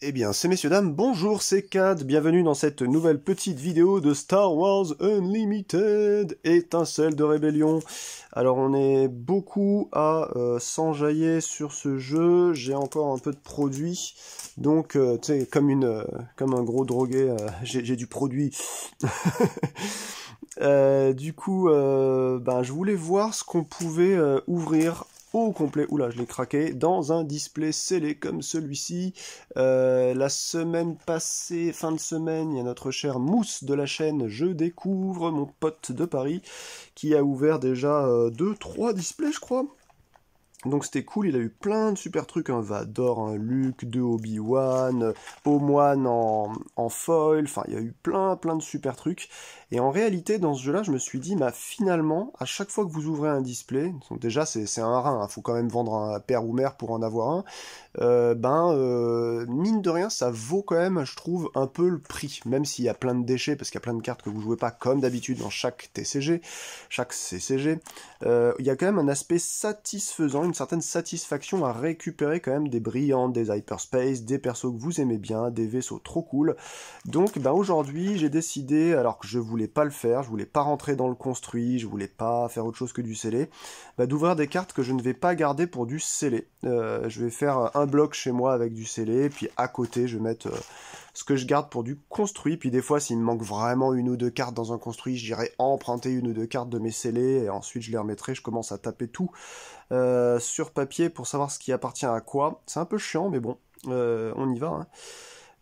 Eh bien, ces messieurs dames, bonjour, c'est Cad, bienvenue dans cette nouvelle petite vidéo de Star Wars Unlimited, étincelle de rébellion. Alors on est beaucoup à euh, s'enjailler sur ce jeu, j'ai encore un peu de produit, donc euh, tu sais, comme, une, euh, comme un gros drogué, euh, j'ai du produit. du coup, ben, je voulais voir ce qu'on pouvait ouvrir au complet, oula je l'ai craqué, dans un display scellé comme celui-ci. Euh, la semaine passée, fin de semaine, il y a notre cher Mousse de la chaîne Je découvre, mon pote de Paris, qui a ouvert déjà euh, deux trois displays je crois. Donc c'était cool, il a eu plein de super trucs, un hein. Vador, un Luke, deux Obi-Wan, euh, Omoine en, en foil, enfin il y a eu plein plein de super trucs. Et en réalité, dans ce jeu-là, je me suis dit, bah, finalement, à chaque fois que vous ouvrez un display, donc déjà c'est un rein, il hein, faut quand même vendre un père ou mère pour en avoir un, euh, ben, euh, mine de rien, ça vaut quand même, je trouve, un peu le prix, même s'il y a plein de déchets, parce qu'il y a plein de cartes que vous jouez pas comme d'habitude dans chaque TCG, chaque CCG, euh, il y a quand même un aspect satisfaisant, une certaine satisfaction à récupérer quand même des brillantes des hyperspace, des persos que vous aimez bien, des vaisseaux trop cool. Donc, ben aujourd'hui, j'ai décidé, alors que je vous pas le faire, je voulais pas rentrer dans le construit, je voulais pas faire autre chose que du scellé, bah, d'ouvrir des cartes que je ne vais pas garder pour du scellé. Euh, je vais faire un bloc chez moi avec du scellé, puis à côté je vais mettre euh, ce que je garde pour du construit, puis des fois s'il me manque vraiment une ou deux cartes dans un construit, j'irai emprunter une ou deux cartes de mes scellés, et ensuite je les remettrai, je commence à taper tout euh, sur papier pour savoir ce qui appartient à quoi. C'est un peu chiant, mais bon, on y va. Hein.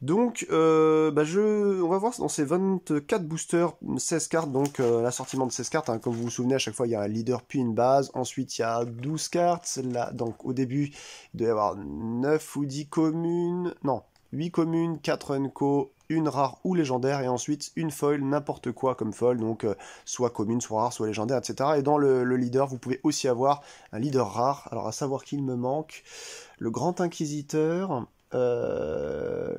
Donc, euh, bah, je, on va voir dans ces 24 boosters, 16 cartes, donc euh, l'assortiment de 16 cartes, hein. comme vous vous souvenez, à chaque fois il y a un leader puis une base, ensuite il y a 12 cartes, là, donc au début il doit y avoir 9 ou 10 communes, non, 8 communes, 4 unco, une rare ou légendaire, et ensuite une foil, n'importe quoi comme foil, donc euh, soit commune, soit rare, soit légendaire, etc. Et dans le, le, leader, vous pouvez aussi avoir un leader rare, alors à savoir qu'il me manque, le grand inquisiteur, euh,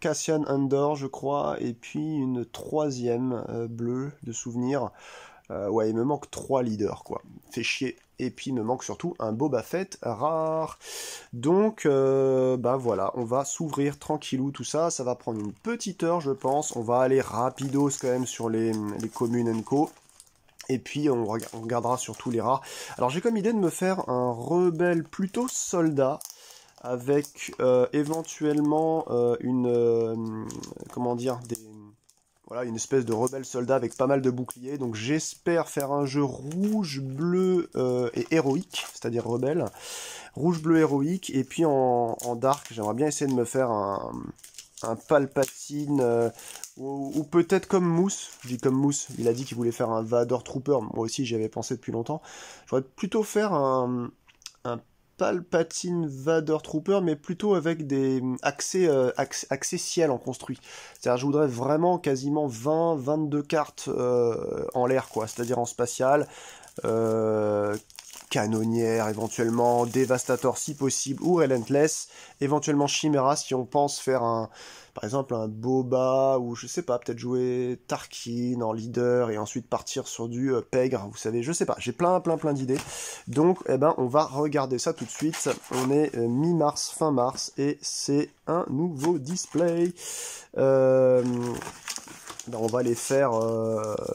Cassian Andor, je crois, et puis une troisième euh, bleue de souvenir. Euh, ouais, il me manque trois leaders, quoi. Fait chier. Et puis il me manque surtout un Boba Fett rare. Donc, bah voilà, on va s'ouvrir tranquillou tout ça. Ça va prendre une petite heure, je pense. On va aller rapidos quand même sur les, les communes co. Et puis on, regardera surtout les rares. Alors j'ai comme idée de me faire un rebelle plutôt soldat avec euh, éventuellement euh, une euh, comment dire des voilà une espèce de rebelle soldat avec pas mal de boucliers donc j'espère faire un jeu rouge bleu et héroïque c'est-à-dire rebelle rouge bleu héroïque et puis en, dark j'aimerais bien essayer de me faire un, un Palpatine ou, peut-être comme Mousse je dis comme Mousse il a dit qu'il voulait faire un Vador Trooper moi aussi j'y avais pensé depuis longtemps j'aurais plutôt faire un, un Palpatine Vader, Trooper, mais plutôt avec des hum, euh, accès, ciel en construit. C'est-à-dire, je voudrais vraiment quasiment 20, 22 cartes euh, en l'air, quoi. C'est-à-dire en spatial, euh, Canonnière éventuellement, Devastator si possible, ou Relentless, éventuellement Chimera si on pense faire un, par exemple un Boba, ou je sais pas, peut-être jouer Tarkin en leader et ensuite partir sur du euh, Pègre, vous savez, je sais pas, j'ai plein plein plein d'idées. Donc, eh ben, on va regarder ça tout de suite. On est euh, mi-mars, fin mars, et c'est un nouveau display. Euh, ben, on va les faire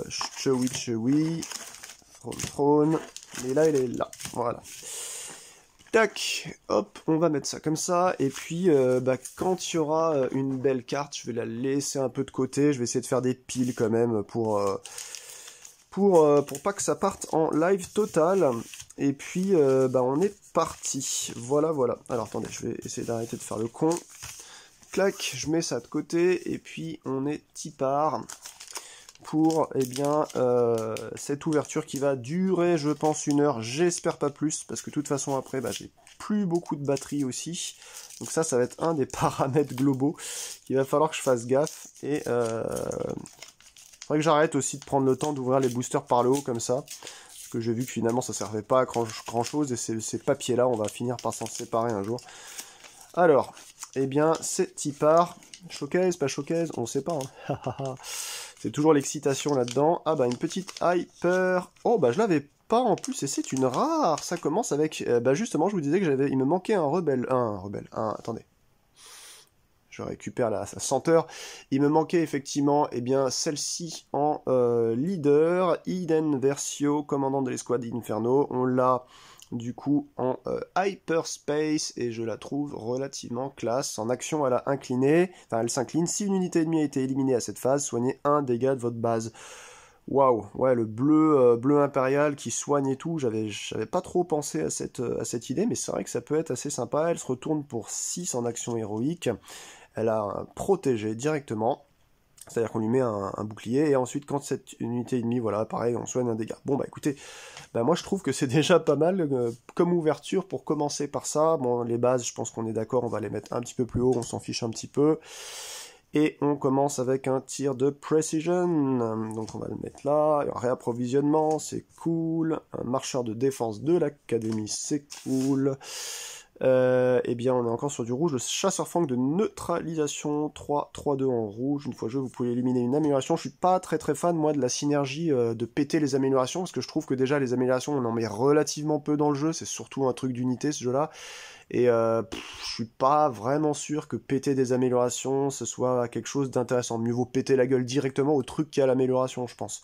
Chewy Throne, mais là, il est là. Voilà. Tac, hop, on va mettre ça comme ça, et puis euh, bah, quand il y aura euh, une belle carte, je vais la laisser un peu de côté, je vais essayer de faire des piles quand même pour, euh, pour, pour pas que ça parte en live total, et puis bah, on est parti, voilà voilà, alors attendez, je vais essayer d'arrêter de faire le con, clac, je mets ça de côté, et puis on est y pour eh bien, euh, cette ouverture qui va durer, je pense, une heure. J'espère pas plus, parce que de toute façon, après, bah, j'ai plus beaucoup de batterie aussi. Donc ça, ça va être un des paramètres globaux qu'il va falloir que je fasse gaffe. Et euh, faudrait que j'arrête aussi de prendre le temps d'ouvrir les boosters par le haut, comme ça. Parce que j'ai vu que finalement, ça servait pas à grand-chose. Et ces, papiers-là, on va finir par s'en séparer un jour. Alors, eh bien, c'est part Showcase, pas showcase, on sait pas. Hein. C'est toujours l'excitation là-dedans. Ah bah une petite hyper. Oh bah je l'avais pas en plus et c'est une rare. Ça commence avec. Euh, bah justement je vous disais que j'avais. Il me manquait un rebelle. Un, rebelle. Un. Attendez. Je récupère la, sa senteur. Il me manquait effectivement eh bien celle-ci en euh, leader. Iden Versio, commandant de l'escouade Inferno. On l'a du coup en euh, hyperspace et je la trouve relativement classe. En action, elle a incliné, enfin elle s'incline. Si une unité ennemie a été éliminée à cette phase, soignez un dégât de votre base. Waouh, ouais, le bleu, euh, bleu impérial qui soigne et tout, j'avais, pas trop pensé à cette, euh, à cette idée, mais c'est vrai que ça peut être assez sympa. Elle se retourne pour 6 en action héroïque. Elle a protégé directement. C'est-à-dire qu'on lui met un, bouclier, et ensuite, quand cette unité ennemie, voilà, pareil, on soigne un dégât. Bon, bah écoutez, bah, moi je trouve que c'est déjà pas mal euh, comme ouverture pour commencer par ça. Bon, les bases, je pense qu'on est d'accord, on va les mettre un petit peu plus haut, on s'en fiche un petit peu. Et on commence avec un tir de precision, donc on va le mettre là. réapprovisionnement, c'est cool. Un marcheur de défense de l'académie, c'est cool. Euh, eh bien, on est encore sur du rouge. Le chasseur fang de neutralisation 3-3-2 en rouge. Une fois joué, vous pouvez éliminer une amélioration. Je suis pas très très fan, moi, de la synergie euh, de péter les améliorations, parce que je trouve que déjà, les améliorations, on en met relativement peu dans le jeu. C'est surtout un truc d'unité, ce jeu-là. Et euh, je suis pas vraiment sûr que péter des améliorations, ce soit quelque chose d'intéressant. Mieux vaut péter la gueule directement au truc qui a l'amélioration, je pense.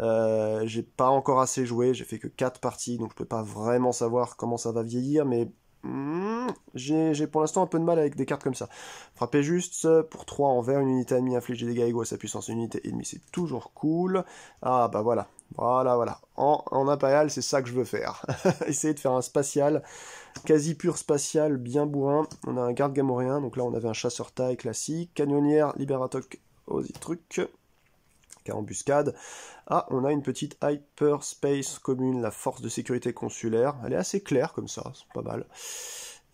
Je euh, j'ai pas encore assez joué, j'ai fait que 4 parties, donc je peux pas vraiment savoir comment ça va vieillir, mais Hmm, j'ai pour l'instant un peu de mal avec des cartes comme ça. Frapper juste pour 3 en vert, une unité ennemie inflige des dégâts égaux à sa puissance, une unité ennemie, c'est toujours cool. Ah bah voilà, voilà, voilà. En, en impérial, c'est ça que je veux faire. Essayer de faire un spatial, quasi pur spatial, bien bourrin. On a un garde gamorien, donc là on avait un chasseur taille classique, canonnière, libératoc, oh, truc, car embuscade. Ah, on a une petite hyperspace commune, la force de sécurité consulaire. Elle est assez claire comme ça, c'est pas mal.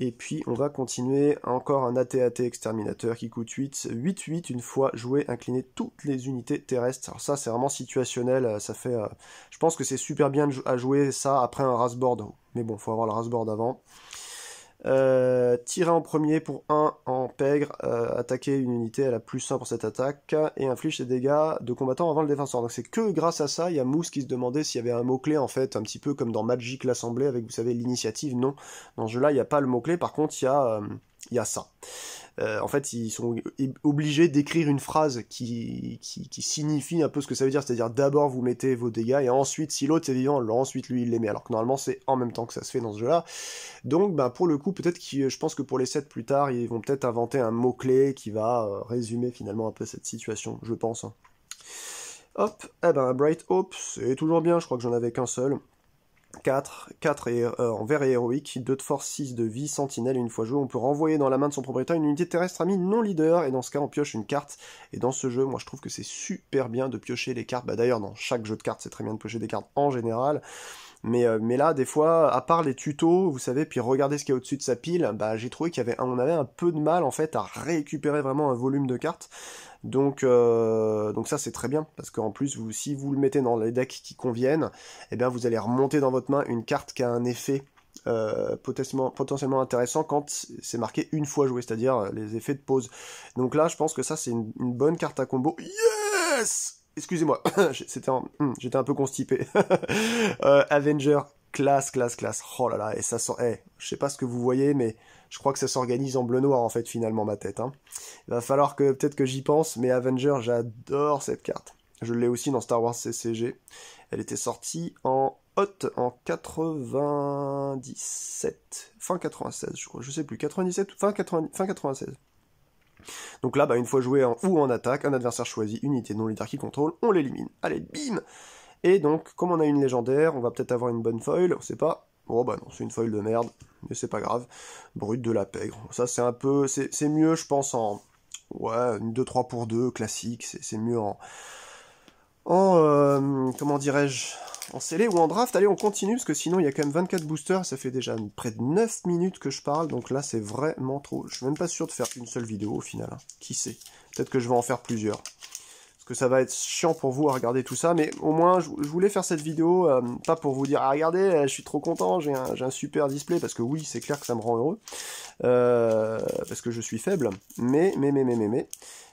Et puis on va continuer encore un ATAT exterminateur qui coûte 8, 8, 8 une fois joué, incliné toutes les unités terrestres. Alors ça c'est vraiment situationnel, euh, ça fait... Euh, je pense que c'est super bien à jouer ça après un rasboard, mais bon, faut avoir le rasboard avant. Euh, tirer en premier pour 1 en pègre, euh, attaquer une unité, à la plus 1 pour cette attaque, et inflige ses dégâts de combattant avant le défenseur. Donc c'est que grâce à ça, il y a Mousse qui se demandait s'il y avait un mot-clé en fait, un petit peu comme dans Magic l'Assemblée avec, vous savez, l'initiative, non. Dans ce jeu-là, il n'y a pas le mot-clé, par contre, il y a... Euh, il y a ça. Euh, en fait, ils sont obligés d'écrire une phrase qui, qui, signifie un peu ce que ça veut dire, c'est-à-dire d'abord vous mettez vos dégâts et ensuite si l'autre est vivant, ensuite lui il les met. Alors que normalement c'est en même temps que ça se fait dans ce jeu-là. Donc ben, pour le coup, peut-être que je pense que pour les 7 plus tard, ils vont peut-être inventer un mot-clé qui va euh, résumer finalement un peu cette situation, je pense. Hein. Hop, eh ben Bright Hope, c'est toujours bien, je crois que j'en avais qu'un seul. 4, 4 et, euh, en vert et héroïque, 2 de force, 6 de vie, sentinelle, une fois joué, on peut renvoyer dans la main de son propriétaire une unité terrestre amie non leader, et dans ce cas on pioche une carte, et dans ce jeu, moi je trouve que c'est super bien de piocher les cartes, bah d'ailleurs dans chaque jeu de cartes c'est très bien de piocher des cartes en général, euh, mais, là, des fois, à part les tutos, vous savez, puis regarder ce qu'il y a au-dessus de sa pile, bah, j'ai trouvé qu'il y avait, on avait un peu de mal, en fait, à récupérer vraiment un volume de cartes. Donc, euh, donc ça c'est très bien parce qu'en plus si vous le mettez dans les decks qui conviennent, eh bien vous allez remonter dans votre main une carte qui a un effet euh, potentiellement, intéressant quand c'est marqué une fois joué, c'est-à-dire les effets de pause. Donc là je pense que ça c'est une bonne carte à combo. Yes excusez-moi, hmm, j'étais un, peu constipé. Euh, Avenger, classe, classe, classe. Oh là là, et ça sort. Eh, je sais pas ce que vous voyez, mais je crois que ça s'organise en bleu-noir en fait finalement ma tête. Hein. Il va falloir que peut-être que j'y pense, mais Avenger, j'adore cette carte. Je l'ai aussi dans Star Wars CCG. Elle était sortie en hot en 97, fin 96, je crois, je sais plus, 97, fin, fin 96. Donc là, bah, une fois joué en ou en attaque, un adversaire choisit une unité non leader qui contrôle, on l'élimine. Allez, bim Et donc, comme on a une légendaire, on va peut-être avoir une bonne foil, on sait pas. Oh bah non, c'est une foil de merde, mais c'est pas grave. Brut de la pègre. Ça, c'est un peu... C'est mieux, je pense, en... Ouais, une 2-3 pour 2, classique, c'est mieux en... En... Euh, comment dirais-je en scellé ou en draft. Allez, on continue, parce que sinon, il y a quand même 24 boosters, ça fait déjà près de 9 minutes que je parle, donc là, c'est vraiment trop. Je suis même pas sûr de faire une seule vidéo, au final. Hein. Qui sait Peut-être que je vais en faire plusieurs. Parce que ça va être chiant pour vous à regarder tout ça, mais au moins, je, voulais faire cette vidéo, euh, pas pour vous dire « Ah, regardez, euh, je suis trop content, j'ai un, super display », parce que oui, c'est clair que ça me rend heureux, euh, parce que je suis faible, mais, mais, mais, mais, mais, mais...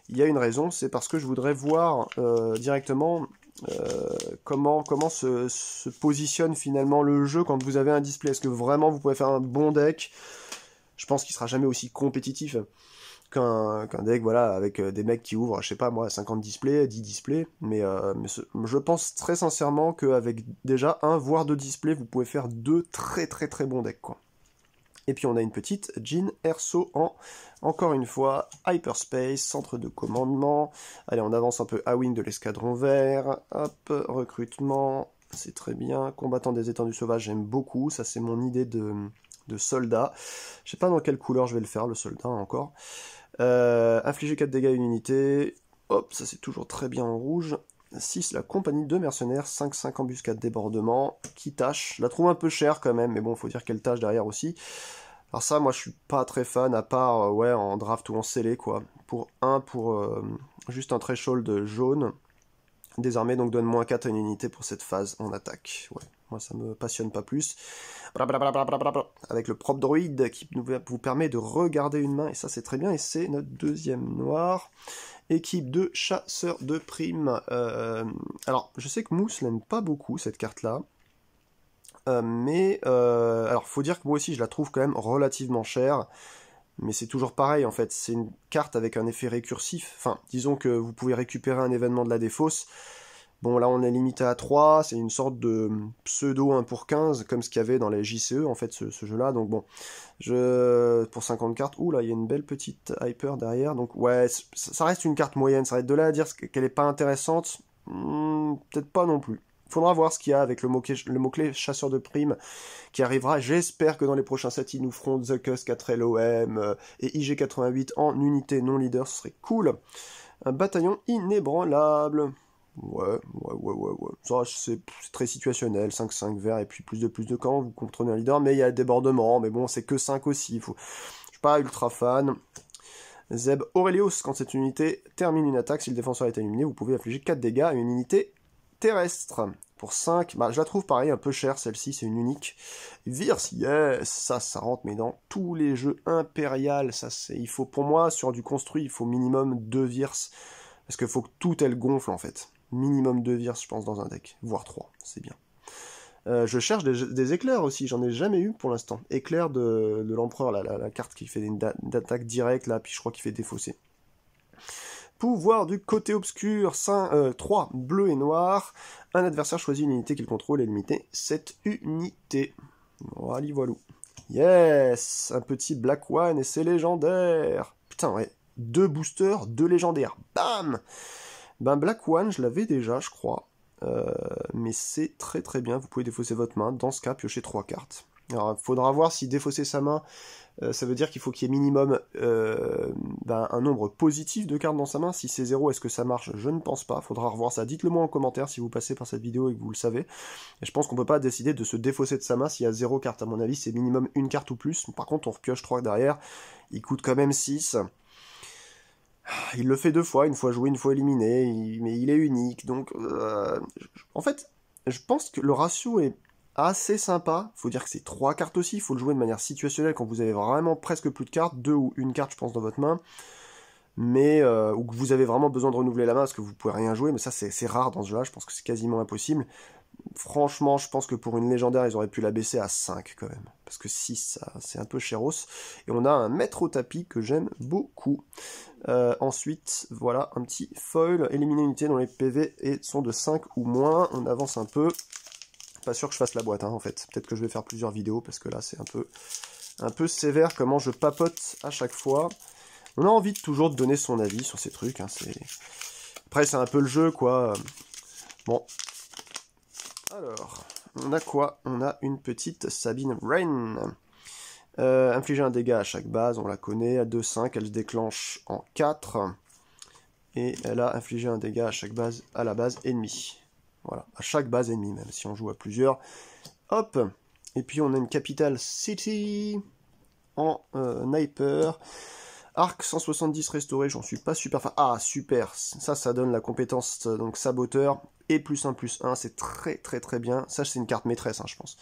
Il y a une raison, c'est parce que je voudrais voir directement euh, comment comment se, positionne finalement le jeu quand vous avez un display. Est-ce que vraiment vous pouvez faire un bon deck Je pense qu'il sera jamais aussi compétitif qu'un deck voilà avec euh, des mecs qui ouvrent je sais pas moi 50 displays 10 displays mais, euh, je pense très sincèrement qu'avec déjà un voire deux displays vous pouvez faire deux très très très bons decks quoi et puis on a une petite Jean Erso en, encore une fois, Hyperspace, centre de commandement. Allez, on avance un peu à Wing de l'escadron vert. Hop, recrutement, c'est très bien. Combattant des étendues sauvages, j'aime beaucoup. Ça, c'est mon idée de, soldat. Je sais pas dans quelle couleur je vais le faire, le soldat, encore. Euh, infliger 4 dégâts à une unité. Hop, ça c'est toujours très bien en rouge. 6, la compagnie de mercenaires, 5-5 embuscade débordement, qui tâche, la trouve un peu chère quand même, mais bon, faut dire qu'elle tâche derrière aussi. Alors ça, moi je suis pas très fan, à part euh, ouais en draft ou en scellé quoi. Pour 1, pour euh, juste un threshold jaune, désarmé, donc donne moins 4 à une unité pour cette phase en attaque. Ouais, moi ça me passionne pas plus. Avec le propre droïde qui vous permet de regarder une main, et ça c'est très bien, et c'est notre deuxième noir. Équipe de chasseurs de primes. Euh, alors, je sais que Mousse l'aime pas beaucoup cette carte-là. Euh, mais euh, alors, faut dire que moi aussi, je la trouve quand même relativement chère. Mais c'est toujours pareil en fait. C'est une carte avec un effet récursif. Enfin, disons que vous pouvez récupérer un événement de la défausse Bon, là, on est limité à 3, c'est une sorte de pseudo 1 pour 15, comme ce qu'il y avait dans les JCE, en fait, ce, jeu-là. Donc, bon, je... pour 50 cartes, ouh là, il y a une belle petite hyper derrière. Donc, ouais, ça reste une carte moyenne, ça reste de là à dire qu'elle n'est pas intéressante, hmm, peut-être pas non plus. Faudra voir ce qu'il y a avec le mot-clé, mot chasseur de primes qui arrivera. J'espère que dans les prochains sets, ils nous feront The Cus 4 LOM euh, et IG88 en unité non leader. Ce serait cool. Un bataillon inébranlable. Ouais, ouais, ouais, ouais, ouais. Ça, c'est très situationnel. 5-5 verts et puis plus de plus de camp. Vous contrôlez un leader, mais il y a débordement. Mais bon, c'est que 5 aussi. Faut... Je suis pas ultra fan. Zeb Aurelius, quand cette unité termine une attaque, si le défenseur est éliminé, vous pouvez infliger 4 dégâts à une unité terrestre. Pour 5, bah, je la trouve pareil, un peu chère celle-ci, c'est une unique. Virs, yes, ça, ça rentre, mais dans tous les jeux impérial, ça c'est. Il faut, pour moi, sur du construit, il faut minimum 2 virs. Parce qu'il faut que tout elle gonfle en fait minimum 2 virs, je pense, dans un deck, voire 3, c'est bien. Euh, je cherche des, éclairs aussi, j'en ai jamais eu pour l'instant. Éclair de, l'empereur, la, carte qui fait une attaque directe, là, puis je crois qu'il fait défausser. Pouvoir du côté obscur, 3, euh, bleu et noir. Un adversaire choisit une unité qu'il contrôle et limité cette unité. Voilà, voilou. Yes Un petit Black One et c'est légendaire Putain, ouais. Deux boosters, deux légendaires. Bam ben Black One, je l'avais déjà, je crois. Euh, mais c'est très très bien, vous pouvez défausser votre main, dans ce cas piocher 3 cartes. Alors il faudra voir si défausser sa main, euh, ça veut dire qu'il faut qu'il y ait minimum euh, ben, un nombre positif de cartes dans sa main, si c'est 0 est-ce que ça marche Je ne pense pas, faudra revoir ça, dites-le moi en commentaire si vous passez par cette vidéo et que vous le savez. Et je pense qu'on ne peut pas décider de se défausser de sa main s'il y a 0 carte, à mon avis c'est minimum une carte ou plus, par contre on repioche 3 derrière, il coûte quand même 6. Ah, il le fait deux fois, une fois joué, une fois éliminé, mais il est unique. Donc, euh, en fait, je pense que le ratio est assez sympa. Faut dire que c'est trois cartes aussi, il faut le jouer de manière situationnelle quand vous avez vraiment presque plus de cartes, deux ou une carte, je pense, dans votre main. Mais euh, ou que vous avez vraiment besoin de renouveler la main parce que vous pouvez rien jouer, mais ça c'est rare dans ce jeu-là, je pense que c'est quasiment impossible franchement, je pense que pour une légendaire, ils auraient pu la baisser à 5 quand même. Parce que 6, c'est un peu chéros. Et on a un maître au tapis que j'aime beaucoup. Euh, ensuite, voilà, un petit foil. Éliminer unité dont les PV sont de 5 ou moins. On avance un peu. Pas sûr que je fasse la boîte, hein, en fait. Peut-être que je vais faire plusieurs vidéos, parce que là, c'est un peu, un peu sévère comment je papote à chaque fois. On a envie de toujours de donner son avis sur ces trucs. Hein, après, c'est un peu le jeu, quoi. Bon, alors, on a quoi On a une petite Sabine Rain. Euh, infliger un dégât à chaque base, on la connaît. À 2-5, elle se déclenche en 4. Et elle a infligé un dégât à chaque base, à la base ennemie. Voilà, à chaque base ennemie, même si on joue à plusieurs. Hop Et puis on a une Capital City en euh, Sniper. Arc 170 restauré, j'en suis pas super Ah, super, ça, ça donne la compétence euh, donc saboteur et plus 1 plus 1, c'est très très très bien. Ça, c'est une carte maîtresse, hein, je pense.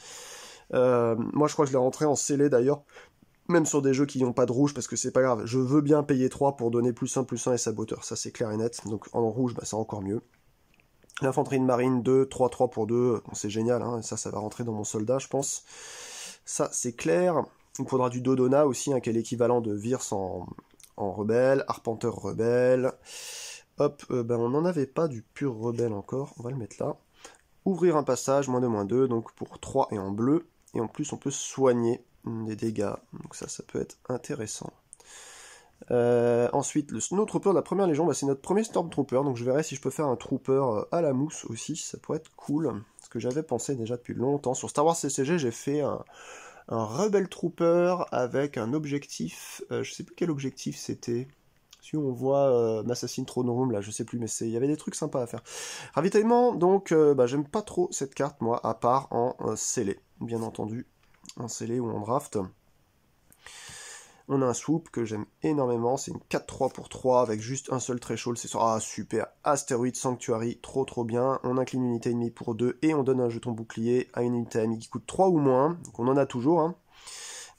Euh, moi, je crois que je l'ai rentré en scellé d'ailleurs, même sur des jeux qui n'ont pas de rouge, parce que c'est pas grave. Je veux bien payer 3 pour donner plus 1 plus 1 et saboteur, ça c'est clair et net. Donc en rouge, bah, c'est encore mieux. L'infanterie de marine 2, 3, 3 pour 2, c'est génial, hein. ça, ça va rentrer dans mon soldat, je pense. Ça, c'est clair. Il faudra du Dodona aussi, hein, qui est l'équivalent de Virs en, en rebelle, Arpenteur rebelle. Hop, euh, ben on n'en avait pas du pur rebelle encore, on va le mettre là. Ouvrir un passage, moins de moins 2, donc pour 3 et en bleu. Et en plus on peut soigner des dégâts, donc ça, ça peut être intéressant. Euh, ensuite, le Snowtrooper de la première légion, bah, c'est notre premier Stormtrooper, donc je verrai si je peux faire un Trooper euh, à la mousse aussi, ça pourrait être cool, ce que j'avais pensé déjà depuis longtemps. Sur Star Wars CCG, j'ai fait un, un Rebel Trooper avec un objectif, euh, je sais plus quel objectif c'était. Si on voit un euh, Assassin Throne Room là, je sais plus, mais il y avait des trucs sympas à faire. Ravitaillement, donc euh, bah, j'aime pas trop cette carte moi, à part en scellé, bien entendu, en scellé ou en draft. On a un swoop que j'aime énormément, c'est une 4-3 pour 3 avec juste un seul très chaud, c'est Ah super, Astéroïde Sanctuary, trop trop bien. On incline une unité ennemie pour 2 et on donne un jeton bouclier à une unité ennemie qui coûte 3 ou moins, donc on en a toujours. Hein.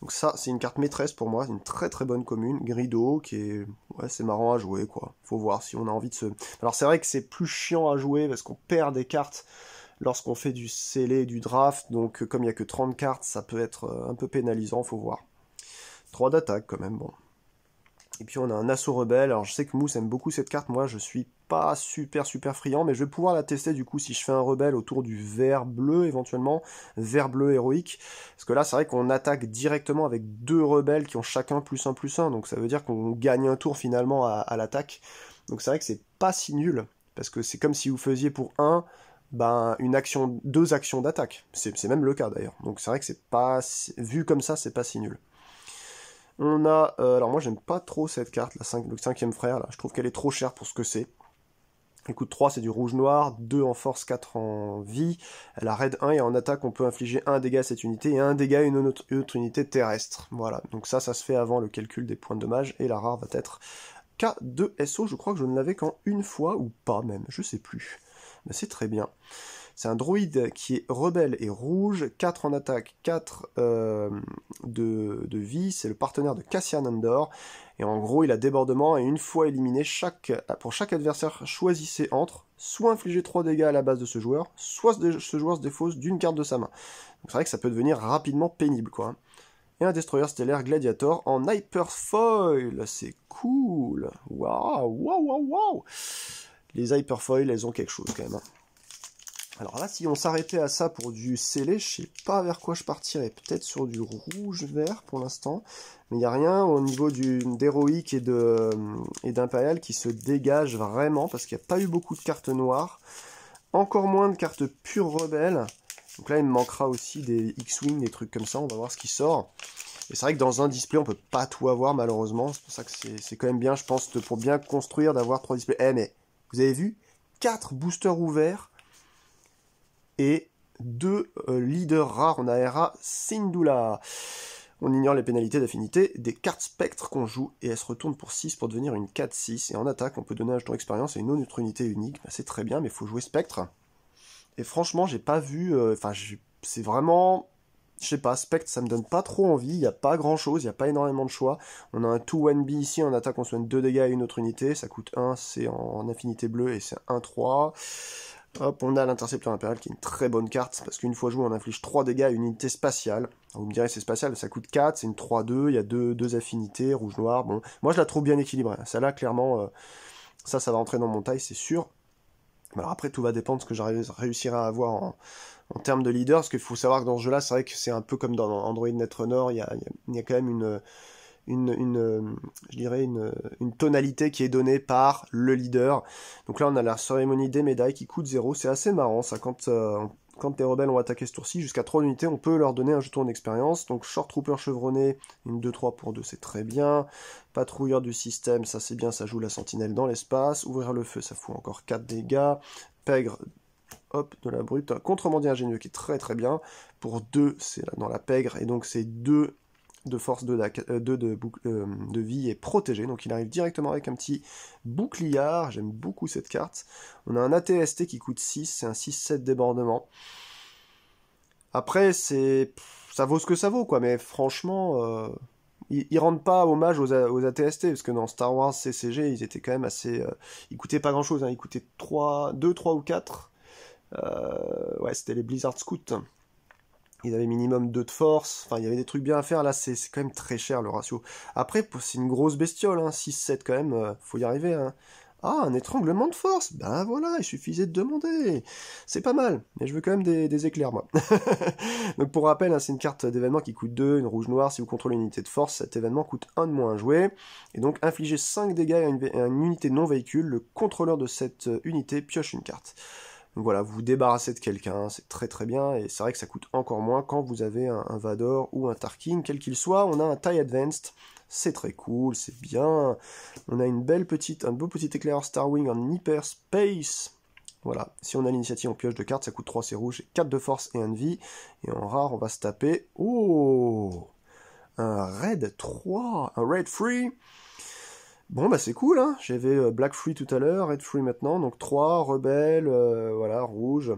Donc ça, c'est une carte maîtresse pour moi, c'est une très très bonne commune. Grido, qui est... Ouais, c'est marrant à jouer, quoi. Faut voir si on a envie de se... Alors c'est vrai que c'est plus chiant à jouer parce qu'on perd des cartes lorsqu'on fait du scellé et du draft, donc comme il n'y a que 30 cartes, ça peut être euh, un peu pénalisant, faut voir. 3 d'attaque quand même, bon. Et puis on a un assaut rebelle, alors je sais que Mousse aime beaucoup cette carte, moi je suis pas super super friand, mais je vais pouvoir la tester du coup si je fais un rebelle autour du vert bleu éventuellement, vert bleu héroïque, parce que là c'est vrai qu'on attaque directement avec deux rebelles qui ont chacun plus un plus un, donc ça veut dire qu'on gagne un tour finalement à, l'attaque, donc c'est vrai que c'est pas si nul, parce que c'est comme si vous faisiez pour un, ben, une action, deux actions d'attaque. C'est même le cas d'ailleurs. Donc c'est vrai que c'est pas, vu comme ça, c'est pas si nul. On a, euh, alors moi j'aime pas trop cette carte, la 5, le cinquième frère, là. je trouve qu'elle est trop chère pour ce que c'est. Elle coûte 3, c'est du rouge-noir, 2 en force, 4 en vie. Elle a raid 1 et en attaque on peut infliger 1 dégât à cette unité et 1 dégât à une autre, une autre unité terrestre. Voilà, donc ça, ça se fait avant le calcul des points de dommage et la rare va être K2SO, je crois que je ne l'avais qu'en une fois ou pas même, je sais plus c'est très bien. C'est un druide qui est rebelle et rouge, 4 en attaque, 4 euh, de, vie, c'est le partenaire de Cassian Andor, et en gros il a débordement, et une fois éliminé, chaque, pour chaque adversaire choisissez entre, soit infliger 3 dégâts à la base de ce joueur, soit ce joueur se défausse d'une carte de sa main. Donc c'est vrai que ça peut devenir rapidement pénible quoi. Hein. Et un destroyer stellaire Gladiator en hyperfoil, c'est cool, waouh, waouh, waouh, waouh les hyperfoils, elles ont quelque chose quand même. Hein. Alors là, si on s'arrêtait à ça pour du scellé, je sais pas vers quoi je partirais. Peut-être sur du rouge-vert pour l'instant. Mais il n'y a rien au niveau d'héroïque et d'impérial euh, et qui se dégage vraiment, parce qu'il n'y a pas eu beaucoup de cartes noires. Encore moins de cartes pure rebelles. Donc là, il me manquera aussi des X-Wing, des trucs comme ça. On va voir ce qui sort. Et c'est vrai que dans un display, on peut pas tout avoir, malheureusement. C'est pour ça que c'est quand même bien, je pense, pour bien construire, d'avoir trois displays. Eh, mais vous avez vu 4 boosters ouverts et 2 euh, leaders rares en ARA Sindula. On ignore les pénalités d'affinité des cartes Spectre qu'on joue et elles se retournent pour 6 pour devenir une 4-6. Et en attaque, on peut donner un jeton expérience et une autre unité unique. Bah, c'est très bien, mais il faut jouer spectre. Et franchement, j'ai pas vu. Euh, enfin, c'est vraiment je sais pas, Spectre, ça me donne pas trop envie. Il n'y a pas grand chose, il n'y a pas énormément de choix. On a un 2-1-B ici en attaque, on soigne 2 dégâts à une autre unité. Ça coûte 1, c'est en affinité bleue et c'est 1-3. Hop, on a l'intercepteur impérial qui est une très bonne carte parce qu'une fois joué, on inflige 3 dégâts à une unité spatiale. Vous me direz, c'est spatial, ça coûte 4, c'est une 3-2, il y a deux, deux affinités, rouge-noir. Bon, moi je la trouve bien équilibrée. Hein. Celle-là, clairement, euh, ça, ça va entrer dans mon taille, c'est sûr. Alors après, tout va dépendre de ce que j'arriverai à avoir en, en termes de leader, parce qu'il faut savoir que dans ce jeu-là, c'est vrai que c'est un peu comme dans Android Netrunner, il y a, il y a quand même une, une, tonalité qui est donnée par le leader. Donc là, on a la cérémonie des médailles qui coûte 0. c'est assez marrant ça, quand, les euh, rebelles ont attaqué ce tour-ci, jusqu'à 3 unités, on peut leur donner un jeton d'expérience. Donc Short Trooper chevronné, une 2-3 pour 2, c'est très bien. Patrouilleur du système, ça c'est bien, ça joue la sentinelle dans l'espace. Ouvrir le feu, ça fout encore 4 dégâts. Pègre, hop, de la brute. contre Contrebandier ingénieux qui est très très bien. Pour 2, c'est dans la pègre, et donc c'est 2 de force 2 euh, de, de, euh, de, vie et protégé. Donc il arrive directement avec un petit boucliard. J'aime beaucoup cette carte. On a un ATST qui coûte 6, c'est un 6-7 débordement. Après, c'est ça vaut ce que ça vaut, quoi. Mais franchement, euh, ils, ne rendent pas hommage aux, aux, ATST parce que dans Star Wars CCG, ils étaient quand même assez. ils ils coûtaient pas grand chose, hein. ils coûtaient 3, 2, 3 ou 4. Euh, ouais, c'était les Blizzard Scouts. Ils avaient minimum 2 de force. Enfin, il y avait des trucs bien à faire. Là, c'est quand même très cher le ratio. Après, c'est une grosse bestiole. Hein. 6-7 quand même. Euh, faut y arriver. Hein. Ah, un étranglement de force Ben voilà, il suffisait de demander. C'est pas mal. Mais je veux quand même des, éclairs, moi. Donc pour rappel, hein, c'est une carte d'événement qui coûte 2, une rouge noire. Si vous contrôlez une unité de force, cet événement coûte 1 de moins à jouer. Et donc infliger 5 dégâts à une unité non véhicule. Le contrôleur de cette euh, unité pioche une carte voilà, vous vous débarrassez de quelqu'un, c'est très très bien, et c'est vrai que ça coûte encore moins quand vous avez un, Vador ou un Tarkin, quel qu'il soit, on a un TIE Advanced, c'est très cool, c'est bien, on a une belle petite, un beau petit éclaireur Starwing en hyperspace, voilà, si on a l'initiative en pioche de cartes, ça coûte 3 c'est rouge, 4 de force et 1 de vie, et en rare, on va se taper, oh, un raid 3, un Red 3 Bon bah c'est cool, hein j'avais euh, Black Free tout à l'heure, Red Free maintenant, donc 3, rebelles, euh, voilà, Rouge,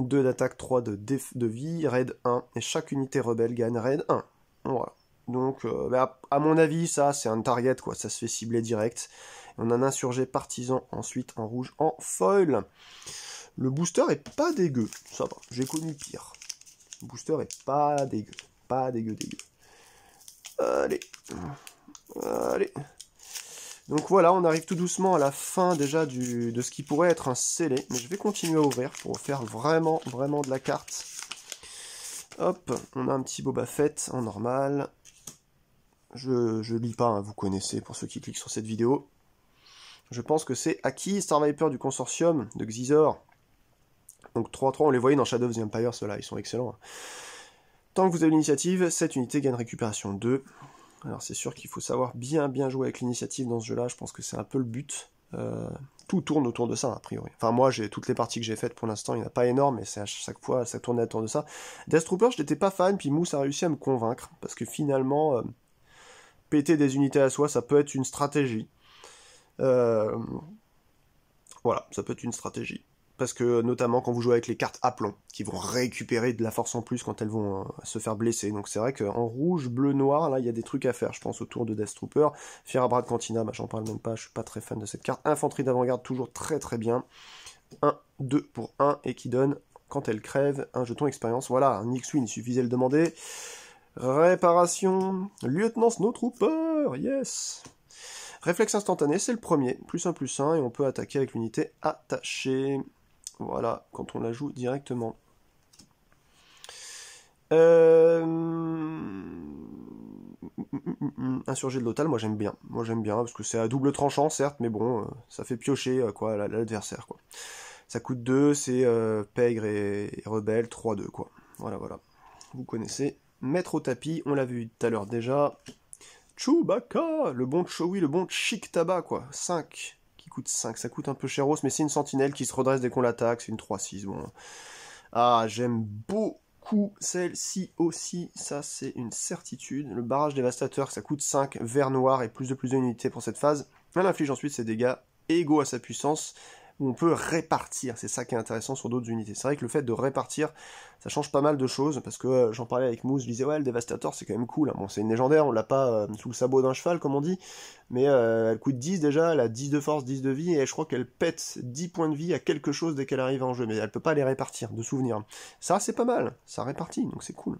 2 d'attaque, 3 de, vie, Raid 1, et chaque unité rebelle gagne Raid 1. Voilà. Donc euh, bah, à mon avis ça c'est un target quoi, ça se fait cibler direct. on a un insurgé partisan ensuite en rouge en foil. Le booster est pas dégueu, ça va, j'ai connu pire. Le booster est pas dégueu, pas dégueu dégueu. Allez, allez. Donc voilà, on arrive tout doucement à la fin déjà de ce qui pourrait être un scellé. Mais je vais continuer à ouvrir pour faire vraiment, vraiment de la carte. Hop, on a un petit Boba Fett en normal. Je, ne lis pas, hein, vous connaissez pour ceux qui cliquent sur cette vidéo. Je pense que c'est Aki, Star Viper du consortium de Xizor. Donc 3-3, on les voyait dans Shadow of the Empire, ceux-là, ils sont excellents. Hein. Tant que vous avez l'initiative, cette unité gagne récupération 2. Alors c'est sûr qu'il faut savoir bien bien jouer avec l'initiative dans ce jeu-là, je pense que c'est un peu le but. Euh, tout tourne autour de ça, a priori. Enfin, moi, j'ai toutes les parties que j'ai faites pour l'instant, il n'y en a pas énorme, mais c'est à chaque fois, ça tournait autour de ça. Death Trooper, je n'étais pas fan, puis Mous a réussi à me convaincre, parce que finalement, euh, péter des unités à soi, ça peut être une stratégie. Euh, voilà, ça peut être une stratégie parce que notamment quand vous jouez avec les cartes aplomb, qui vont récupérer de la force en plus quand elles vont euh, se faire blesser. Donc c'est vrai qu'en rouge, bleu, noir, là, il y a des trucs à faire, je pense, autour de Death Trooper. de Cantina, bah, j'en parle même pas, je suis pas très fan de cette carte. Infanterie d'avant-garde, toujours très très bien. 1, 2 pour 1, et qui donne, quand elle crève, un jeton expérience. Voilà, un X-Wing, il suffisait de le demander. Réparation, lieutenant Snow Trooper, yes Réflexe instantané, c'est le premier, plus 1 plus 1, et on peut attaquer avec l'unité attachée. Voilà, quand on la joue directement. Euh, Insurgé de l'otal, moi j'aime bien. Moi j'aime bien parce que c'est à double tranchant, certes, mais bon, euh, ça fait piocher euh, quoi l'adversaire quoi. Ça coûte 2, c'est Pègre et, Rebelle, 3-2 quoi. Voilà, voilà. Vous connaissez. Mettre au tapis, on l'a vu tout à l'heure déjà. Chewbacca, le bon Chowi, le bon Chic Tabac quoi. 5, coûte 5. Ça coûte un peu cher mais c'est une sentinelle qui se redresse dès qu'on l'attaque. C'est une 3-6. Bon. Ah, j'aime beaucoup celle-ci aussi. Ça, c'est une certitude. Le barrage dévastateur, ça coûte 5 vert noir et plus de plus de pour cette phase. Elle inflige ensuite ses dégâts égaux à sa puissance on peut répartir. C'est ça qui est intéressant sur d'autres unités. C'est vrai que le fait de répartir, ça change pas mal de choses, parce que euh, j'en parlais avec Moose, je disais, ouais, le Devastator, c'est quand même cool. Hein. Bon, c'est une légendaire, on l'a pas euh, sous le sabot d'un cheval, comme on dit, mais euh, elle coûte 10 déjà, elle a 10 de force, 10 de vie, et je crois qu'elle pète 10 points de vie à quelque chose dès qu'elle arrive en jeu, mais elle peut pas les répartir, de souvenir. Ça, c'est pas mal, ça répartit, donc c'est cool.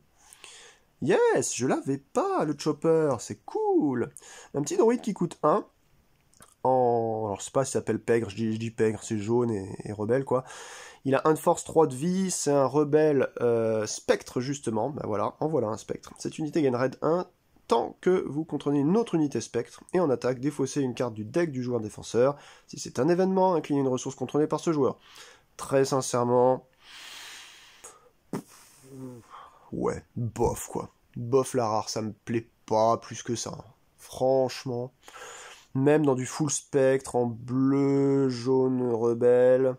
Yes, je l'avais pas, le chopper, c'est cool Un petit droïde qui coûte 1, alors, je sais pas s'il s'appelle Pègre, je dis, Pègre, c'est jaune et, rebelle, quoi. Il a 1 de force, 3 de vie, c'est un rebelle euh, spectre, justement. Ben voilà, en voilà un spectre. Cette unité gagne raid 1 tant que vous contrôlez une autre unité spectre, et en attaque, défaussez une carte du deck du joueur défenseur. Si c'est un événement, inclinez une ressource contrôlée par ce joueur. Très sincèrement... Ouais, bof, quoi. Bof la rare, ça me plaît pas plus que ça. Franchement même dans du full spectre en bleu, jaune, rebelle.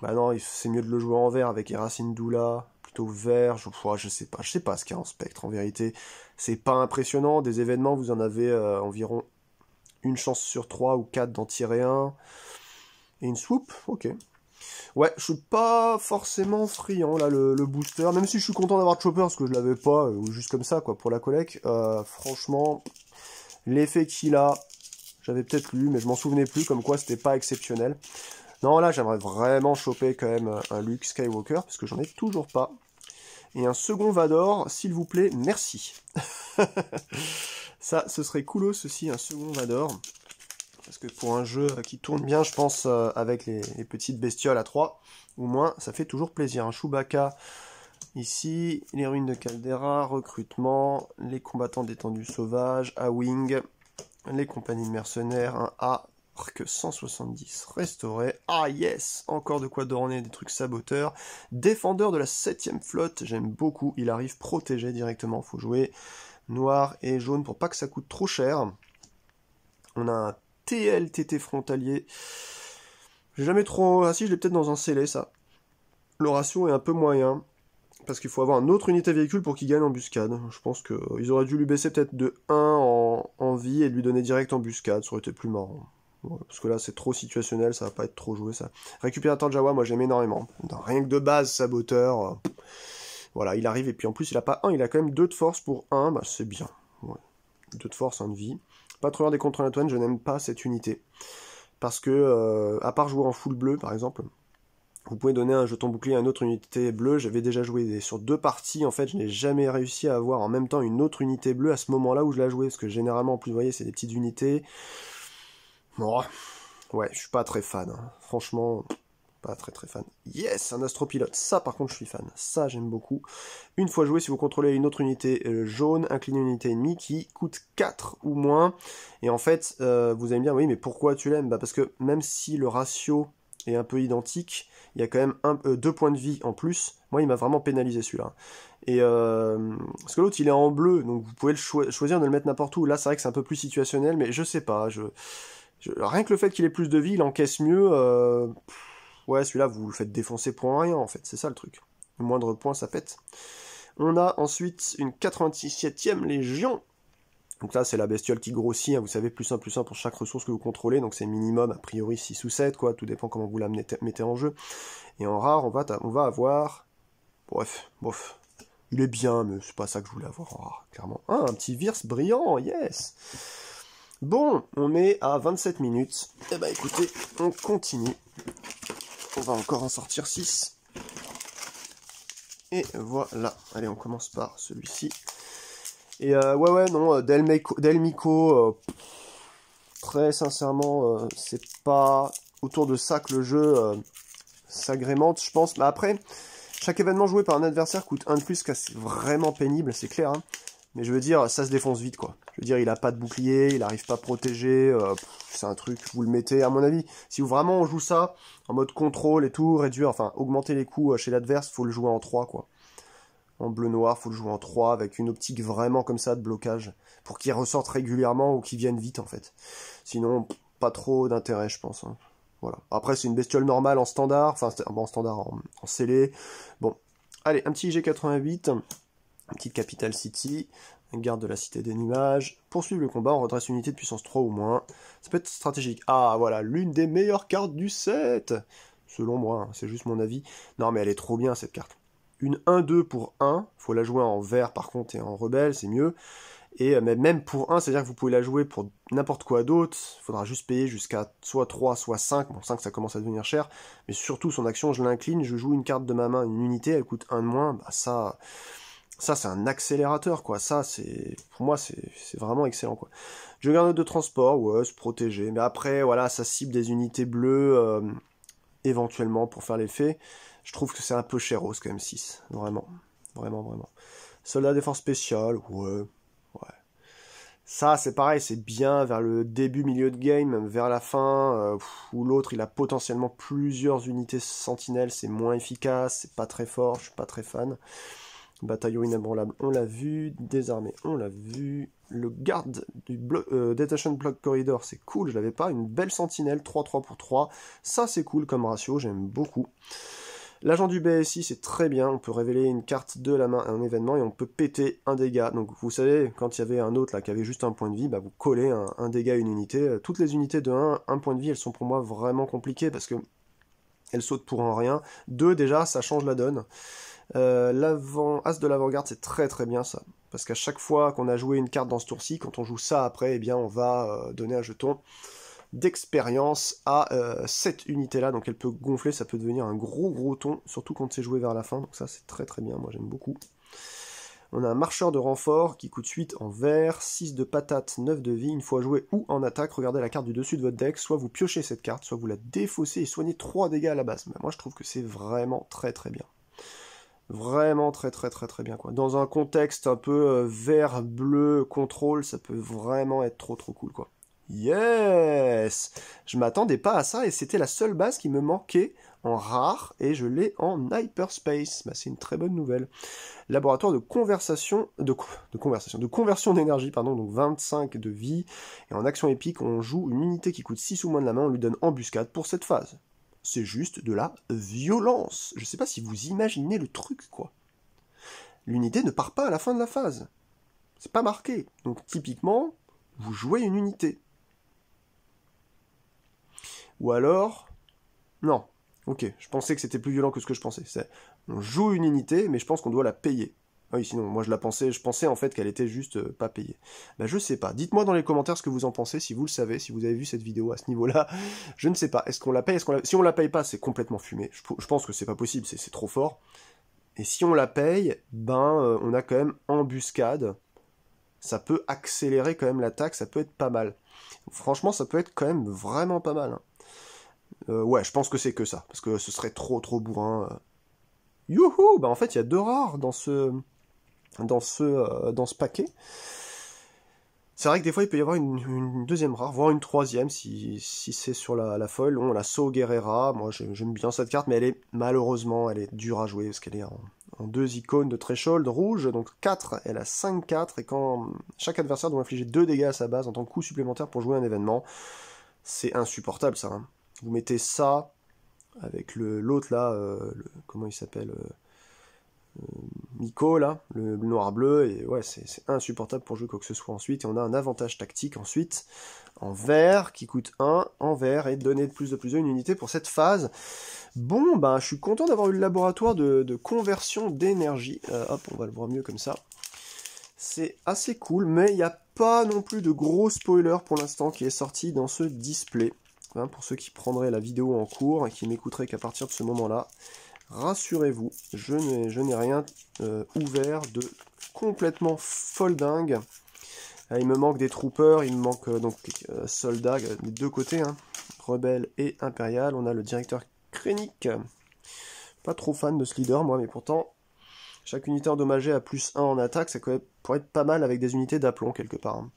Bah non, c'est mieux de le jouer en vert avec Eracine Doula, plutôt vert. Je, je sais pas, je sais pas ce qu'il y a en spectre en vérité. C'est pas impressionnant. Des événements, vous en avez euh, environ une chance sur trois ou quatre d'en tirer un. Et une swoop, ok. Ouais, je suis pas forcément friand là le, booster, même si je suis content d'avoir Chopper parce que je l'avais pas, euh, ou juste comme ça quoi pour la collecte. Euh, franchement, l'effet qu'il a, j'avais peut-être lu, mais je m'en souvenais plus, comme quoi c'était pas exceptionnel. Non, là, j'aimerais vraiment choper quand même un Luke Skywalker, parce que j'en ai toujours pas. Et un second Vador, s'il vous plaît, merci. Ça, ce serait cool ceci, un second Vador. Parce que pour un jeu qui tourne bien, je pense, euh, avec les, petites bestioles à 3, ou moins, ça fait toujours plaisir. Un Chewbacca ici, les ruines de Caldera, recrutement, les combattants d'étendue sauvages, A-Wing, les compagnies de mercenaires, un arc 170 restauré. Ah yes, encore de quoi dorner, des trucs saboteurs. Défendeur de la 7ème flotte, j'aime beaucoup, il arrive protégé directement, faut jouer noir et jaune pour pas que ça coûte trop cher. On a un TLTT frontalier. J'ai jamais trop... Ah si, je l'ai peut-être dans un scellé, ça. Le ratio est un peu moyen parce qu'il faut avoir une autre unité véhicule pour qu'il gagne embuscade. Je pense qu'ils euh, auraient dû lui baisser peut-être de 1 en, vie et lui donner direct embuscade, ça aurait été plus marrant. parce que là, c'est trop situationnel, ça va pas être trop joué, ça. Récupérateur Jawa, moi, j'aime énormément. rien que de base, saboteur... Euh, voilà, il arrive, et puis en plus, il a pas 1, il a quand même 2 de force pour 1, bah c'est bien. 2 de force, 1 de vie. Patrouilleur des contre-antoine, je n'aime pas cette unité. Parce que, euh, à part jouer en full bleu, par exemple, vous pouvez donner un jeton bouclé à une autre unité bleue. J'avais déjà joué sur deux parties. En fait, je n'ai jamais réussi à avoir en même temps une autre unité bleue à ce moment-là où je la jouais. Parce que généralement, en plus, vous voyez, c'est des petites unités. ouais, je suis pas très fan. Hein. Franchement, pas très très fan. Yes, un astropilote. Ça, par contre, je suis fan. Ça, j'aime beaucoup. Une fois joué, si vous contrôlez une autre unité euh, jaune, inclinez une unité ennemie qui coûte 4 ou moins. Et en fait, euh, vous allez me dire, oui, mais pourquoi tu l'aimes Bah, parce que même si le ratio est un peu identique, il y a quand même euh, deux points de vie en plus. Moi, il m'a vraiment pénalisé celui-là. Et euh, parce que l'autre, il est en bleu, donc vous pouvez le choisir de le mettre n'importe où. Là, c'est vrai que c'est un peu plus situationnel, mais je sais pas. Je, rien que le fait qu'il ait plus de vie, il encaisse mieux. Euh, ouais, celui-là, vous le faites défoncer pour rien, en fait. C'est ça le truc. Le moindre point, ça pète. On a ensuite une 87 e Légion donc là, c'est la bestiole qui grossit, hein. vous savez, plus 1, plus 1 pour chaque ressource que vous contrôlez, donc c'est minimum, a priori 6 ou 7, quoi, tout dépend comment vous la mettez en jeu. Et en rare, on va, avoir... Bref, bof, il est bien, mais c'est pas ça que je voulais avoir en rare, clairement. Ah, un petit virse brillant, yes Bon, on est à 27 minutes. Eh bah ben, écoutez, on continue. On va encore en sortir 6. Et voilà. Allez, on commence par celui-ci. Et euh, ouais, ouais, non, euh, Delmico, euh, très sincèrement, c'est pas autour de ça que le jeu s'agrémente, je pense. Mais après, chaque événement joué par un adversaire coûte un de plus, c'est vraiment pénible, c'est clair. Hein. mais je veux dire, ça se défonce vite, quoi. Je veux dire, il a pas de bouclier, il arrive pas à protéger, c'est un truc, vous le mettez, à mon avis. Si vraiment on joue ça, en mode contrôle et tout, réduire, enfin, augmenter les coûts chez l'adverse, faut le jouer en 3, quoi en bleu-noir, faut le jouer en 3 avec une optique vraiment comme ça de blocage pour qu'il ressorte régulièrement ou qu'il vienne vite en fait. Sinon, pas trop d'intérêt, je pense. Hein. Voilà. Après, c'est une bestiole normale en standard, enfin en standard, en, scellé. Bon, allez, un petit IG88, un petit Capital City, garde de la cité des nuages, poursuivre le combat, en redresse une unité de puissance 3 au moins. Ça peut être stratégique. Ah voilà, l'une des meilleures cartes du set Selon moi, hein, c'est juste mon avis. Non mais elle est trop bien cette carte une 1-2 pour 1, faut la jouer en vert par contre et en rebelle, c'est mieux. Et euh, mais même pour 1, c'est-à-dire que vous pouvez la jouer pour n'importe quoi d'autre, il faudra juste payer jusqu'à soit 3, soit 5, bon 5 ça commence à devenir cher, mais surtout son action je l'incline, je joue une carte de ma main, une unité, elle coûte 1 de moins, bah ça, ça c'est un accélérateur quoi, ça c'est, pour moi c'est vraiment excellent quoi. Je garde de transport, ouais, se protéger, mais après voilà, ça cible des unités bleues euh, éventuellement pour faire l'effet, je trouve que c'est un peu cher quand même, 6 Vraiment. Vraiment, vraiment. Soldat des forces spéciales, ouais. Ouais. Ça, c'est pareil, c'est bien vers le début, milieu de game, vers la fin, euh, ou l'autre, il a potentiellement plusieurs unités sentinelles, c'est moins efficace, c'est pas très fort, je suis pas très fan. Bataillon inébranlable, on l'a vu. Désarmé, on l'a vu. Le garde du blo euh, Detention Block Corridor, c'est cool, je l'avais pas. Une belle sentinelle, 3-3 pour 3. Ça, c'est cool comme ratio, j'aime beaucoup. L'agent du BSI, c'est très bien, on peut révéler une carte de la main à un événement et on peut péter un dégât. Donc vous savez, quand il y avait un autre là qui avait juste un point de vie, bah, vous collez un, dégât à une unité. Euh, toutes les unités de 1, un point de vie, elles sont pour moi vraiment compliquées parce que elles sautent pour en rien. 2 déjà, ça change la donne. Euh, l'avant, As de l'avant-garde, c'est très très bien ça. Parce qu'à chaque fois qu'on a joué une carte dans ce tour-ci, quand on joue ça après, eh bien on va euh, donner un jeton d'expérience à euh, cette unité-là, donc elle peut gonfler, ça peut devenir un gros gros ton, surtout quand c'est joué vers la fin, donc ça c'est très très bien, moi j'aime beaucoup. On a un marcheur de renfort qui coûte 8 en vert, 6 de patate, 9 de vie, une fois joué ou en attaque, regardez la carte du dessus de votre deck, soit vous piochez cette carte, soit vous la défaussez et soignez 3 dégâts à la base. Bah, moi je trouve que c'est vraiment très très bien. Vraiment très très très très bien quoi. Dans un contexte un peu euh, vert, bleu, contrôle, ça peut vraiment être trop trop cool quoi. Yes Je m'attendais pas à ça et c'était la seule base qui me manquait en rare et je l'ai en hyperspace. Bah, c'est une très bonne nouvelle. Laboratoire de conversation, de, de conversation, de conversion d'énergie, pardon, donc 25 de vie. Et en action épique, on joue une unité qui coûte 6 ou moins de la main, on lui donne embuscade pour cette phase. C'est juste de la violence. Je sais pas si vous imaginez le truc, quoi. L'unité ne part pas à la fin de la phase. C'est pas marqué. Donc typiquement, vous jouez une unité. Ou alors... Non. Ok, je pensais que c'était plus violent que ce que je pensais. On joue une unité, mais je pense qu'on doit la payer. Ah oui, sinon, moi je la pensais, je pensais en fait qu'elle était juste euh, pas payée. Bah je sais pas. Dites-moi dans les commentaires ce que vous en pensez, si vous le savez, si vous avez vu cette vidéo à ce niveau-là. Je ne sais pas. Est-ce qu'on la paye Si on la paye pas, c'est complètement fumé. Je, pense que c'est pas possible, c'est trop fort. Et si on la paye, ben euh, on a quand même embuscade. Ça peut accélérer quand même l'attaque, ça peut être pas mal. Franchement, ça peut être quand même vraiment pas mal. Hein. Euh, ouais, je pense que c'est que ça, parce que ce serait trop trop bourrin. Euh. Youhou Bah en fait, il y a deux rares dans ce, dans ce, euh, dans ce paquet. C'est vrai que des fois, il peut y avoir une, deuxième rare, voire une troisième, si, si c'est sur la, folle. On la So Guerrera, moi j'aime bien cette carte, mais elle est malheureusement, elle est dure à jouer, parce qu'elle est en, deux icônes de threshold rouge, donc 4, elle a 5-4, et quand chaque adversaire doit infliger deux dégâts à sa base en tant que coût supplémentaire pour jouer un événement, c'est insupportable ça. Hein vous mettez ça avec le l'autre là, euh, comment il s'appelle euh, euh, Nico là, le noir bleu, et ouais, c'est insupportable pour jouer quoi que ce soit ensuite. Et on a un avantage tactique ensuite en vert qui coûte 1 en vert et donner de plus de plus une unité pour cette phase. Bon, ben je suis content d'avoir eu le laboratoire de, conversion d'énergie. hop, on va le voir mieux comme ça. C'est assez cool, mais il n'y a pas non plus de gros spoiler pour l'instant qui est sorti dans ce display. Hein, pour ceux qui prendraient la vidéo en cours et qui m'écouteraient qu'à partir de ce moment-là, rassurez-vous, je n'ai rien euh, ouvert de complètement folle dingue. Ah, il me manque des troopers, il me manque euh, donc euh, soldats des deux côtés, hein, rebelles et impérial. On a le directeur Krennic, pas trop fan de ce leader moi, mais pourtant chaque unité endommagée a plus 1 en attaque, ça pourrait être pas mal avec des unités d'aplomb quelque part. Hein.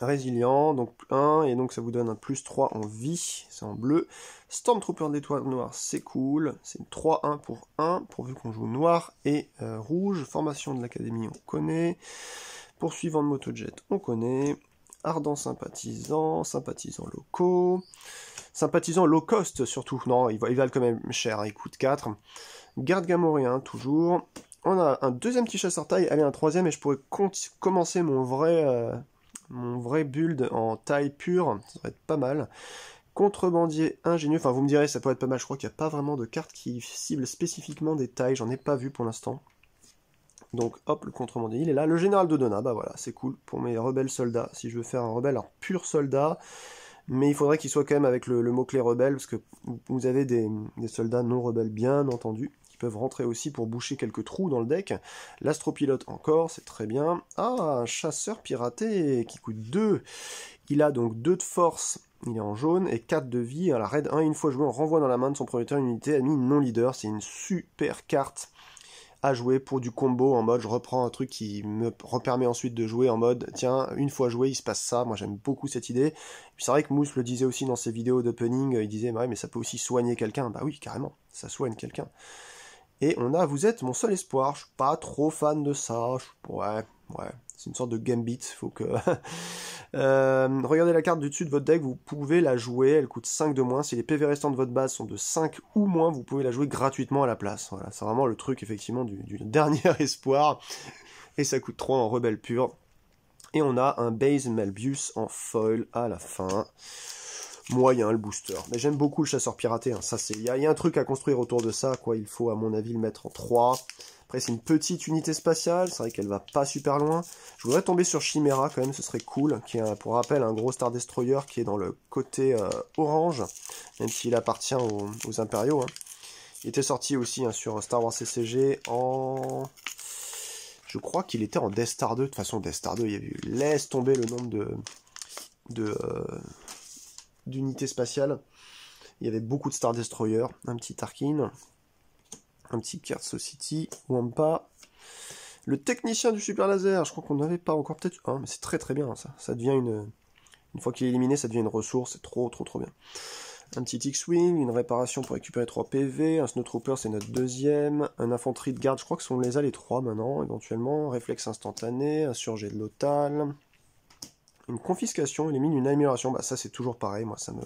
Résilient, donc 1, et donc ça vous donne un plus 3 en vie, c'est en bleu. Stormtrooper d'étoile noire, c'est cool, c'est 3-1 pour 1, pourvu qu'on joue noir et euh, rouge. Formation de l'académie, on connaît. Poursuivant de motojet, on connaît. Ardent sympathisant, sympathisant locaux. Sympathisant low cost surtout, non, il valent quand même cher, hein, ils coûtent 4. Garde gamorien, toujours. On a un deuxième petit chasseur taille, allez, un troisième, et je pourrais commencer mon vrai... Euh, mon vrai build en taille pure, ça va être pas mal. Contrebandier ingénieux, enfin vous me direz ça pourrait être pas mal, je crois qu'il n'y a pas vraiment de carte qui cible spécifiquement des tailles, j'en ai pas vu pour l'instant. Donc hop, le contrebandier il est là. Le général de Donna, bah voilà, c'est cool pour mes rebelles soldats, si je veux faire un rebelle, alors pur soldat, mais il faudrait qu'il soit quand même avec le, mot-clé rebelle, parce que vous avez des soldats non rebelles bien entendu peuvent rentrer aussi pour boucher quelques trous dans le deck. L'astropilote encore, c'est très bien. Ah, un chasseur piraté qui coûte 2. Il a donc 2 de force, il est en jaune, et 4 de vie. À la raid 1, une fois joué, on renvoie dans la main de son propriétaire une unité ennemie non leader. C'est une super carte à jouer pour du combo en mode je reprends un truc qui me permet ensuite de jouer en mode tiens une fois joué il se passe ça moi j'aime beaucoup cette idée c'est vrai que Mousse le disait aussi dans ses vidéos d'opening euh, il disait bah ouais, mais ça peut aussi soigner quelqu'un bah oui carrément ça soigne quelqu'un et on a Vous êtes mon seul espoir. Je suis pas trop fan de ça. Ouais, ouais. C'est une sorte de gambit. Faut que. Euh, regardez la carte du dessus de votre deck. Vous pouvez la jouer. Elle coûte 5 de moins. Si les PV restants de votre base sont de 5 ou moins, vous pouvez la jouer gratuitement à la place. Voilà. C'est vraiment le truc, effectivement, du, dernier espoir. Et ça coûte 3 en rebelle pure. Et on a un Base Malbius en foil à la fin moyen le booster. Mais j'aime beaucoup le chasseur piraté, hein, ça c'est. Il y, a un truc à construire autour de ça, quoi. Il faut à mon avis le mettre en 3. Après c'est une petite unité spatiale, c'est vrai qu'elle va pas super loin. Je voudrais tomber sur Chimera quand même, ce serait cool, qui est pour rappel un gros Star Destroyer qui est dans le côté euh, orange, même s'il appartient aux, impériaux. Hein. Il était sorti aussi hein, sur Star Wars CCG en je crois qu'il était en Death Star 2. De toute façon, Death Star 2, il y a eu. Laisse tomber le nombre de. de. Euh, d'unités spatiales. Il y avait beaucoup de Star Destroyer, un petit Tarkin, un petit Card City, Wampa. Le technicien du super laser, je crois qu'on n'avait pas encore peut-être. mais c'est très très bien ça. Ça devient une. Une fois qu'il est éliminé, ça devient une ressource. C'est trop trop trop bien. Un petit X-Wing, une réparation pour récupérer 3 PV, un Snowtrooper c'est notre deuxième, un infanterie de garde, je crois que sont les a les 3 maintenant, éventuellement, réflexe instantané, un surgé de l'otal, une confiscation, élimine une amélioration. Bah ça c'est toujours pareil, moi ça me...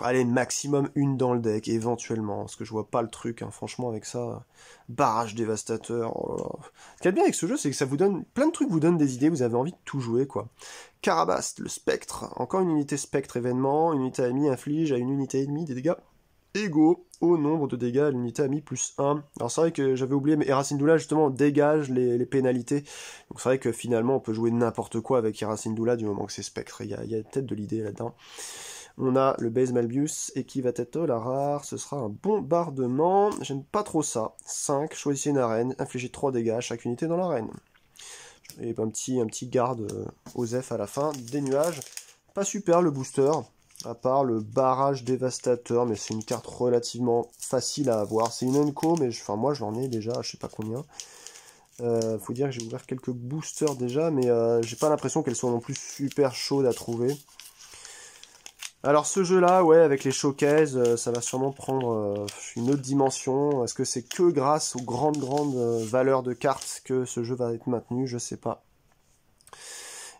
allez, maximum une dans le deck, éventuellement, parce que je vois pas le truc, hein, franchement, avec ça. Barrage dévastateur, oh Ce qu'il y a bien avec ce jeu, c'est que ça vous donne... Plein de trucs vous donnent des idées, vous avez envie de tout jouer, quoi. Carabast, le spectre, encore une unité spectre événement, une unité ennemie inflige à une unité ennemie des dégâts égaux au nombre de dégâts à l'unité amie plus 1. Alors c'est vrai que j'avais oublié, mais Erasindula justement dégage les, pénalités. Donc c'est vrai que finalement on peut jouer n'importe quoi avec Erasindula du moment que c'est spectre. Il y a, peut-être de l'idée là-dedans. On a le base Malbius, et qui va être la rare, ce sera un bombardement. J'aime pas trop ça. 5, choisissez une arène, infligez 3 dégâts à chaque unité dans l'arène. Et un petit, un petit garde euh, à la fin, des nuages. Pas super le booster, à part le barrage dévastateur, mais c'est une carte relativement facile à avoir. C'est une Unco, mais je, enfin, moi j'en ai déjà, je sais pas combien. Il euh, faut dire que j'ai ouvert quelques boosters déjà, mais euh, j'ai pas l'impression qu'elles soient non plus super chaudes à trouver. Alors ce jeu-là, ouais, avec les showcases, euh, ça va sûrement prendre une autre dimension. Est-ce que c'est que grâce aux grandes, grandes valeurs de cartes que ce jeu va être maintenu Je sais pas.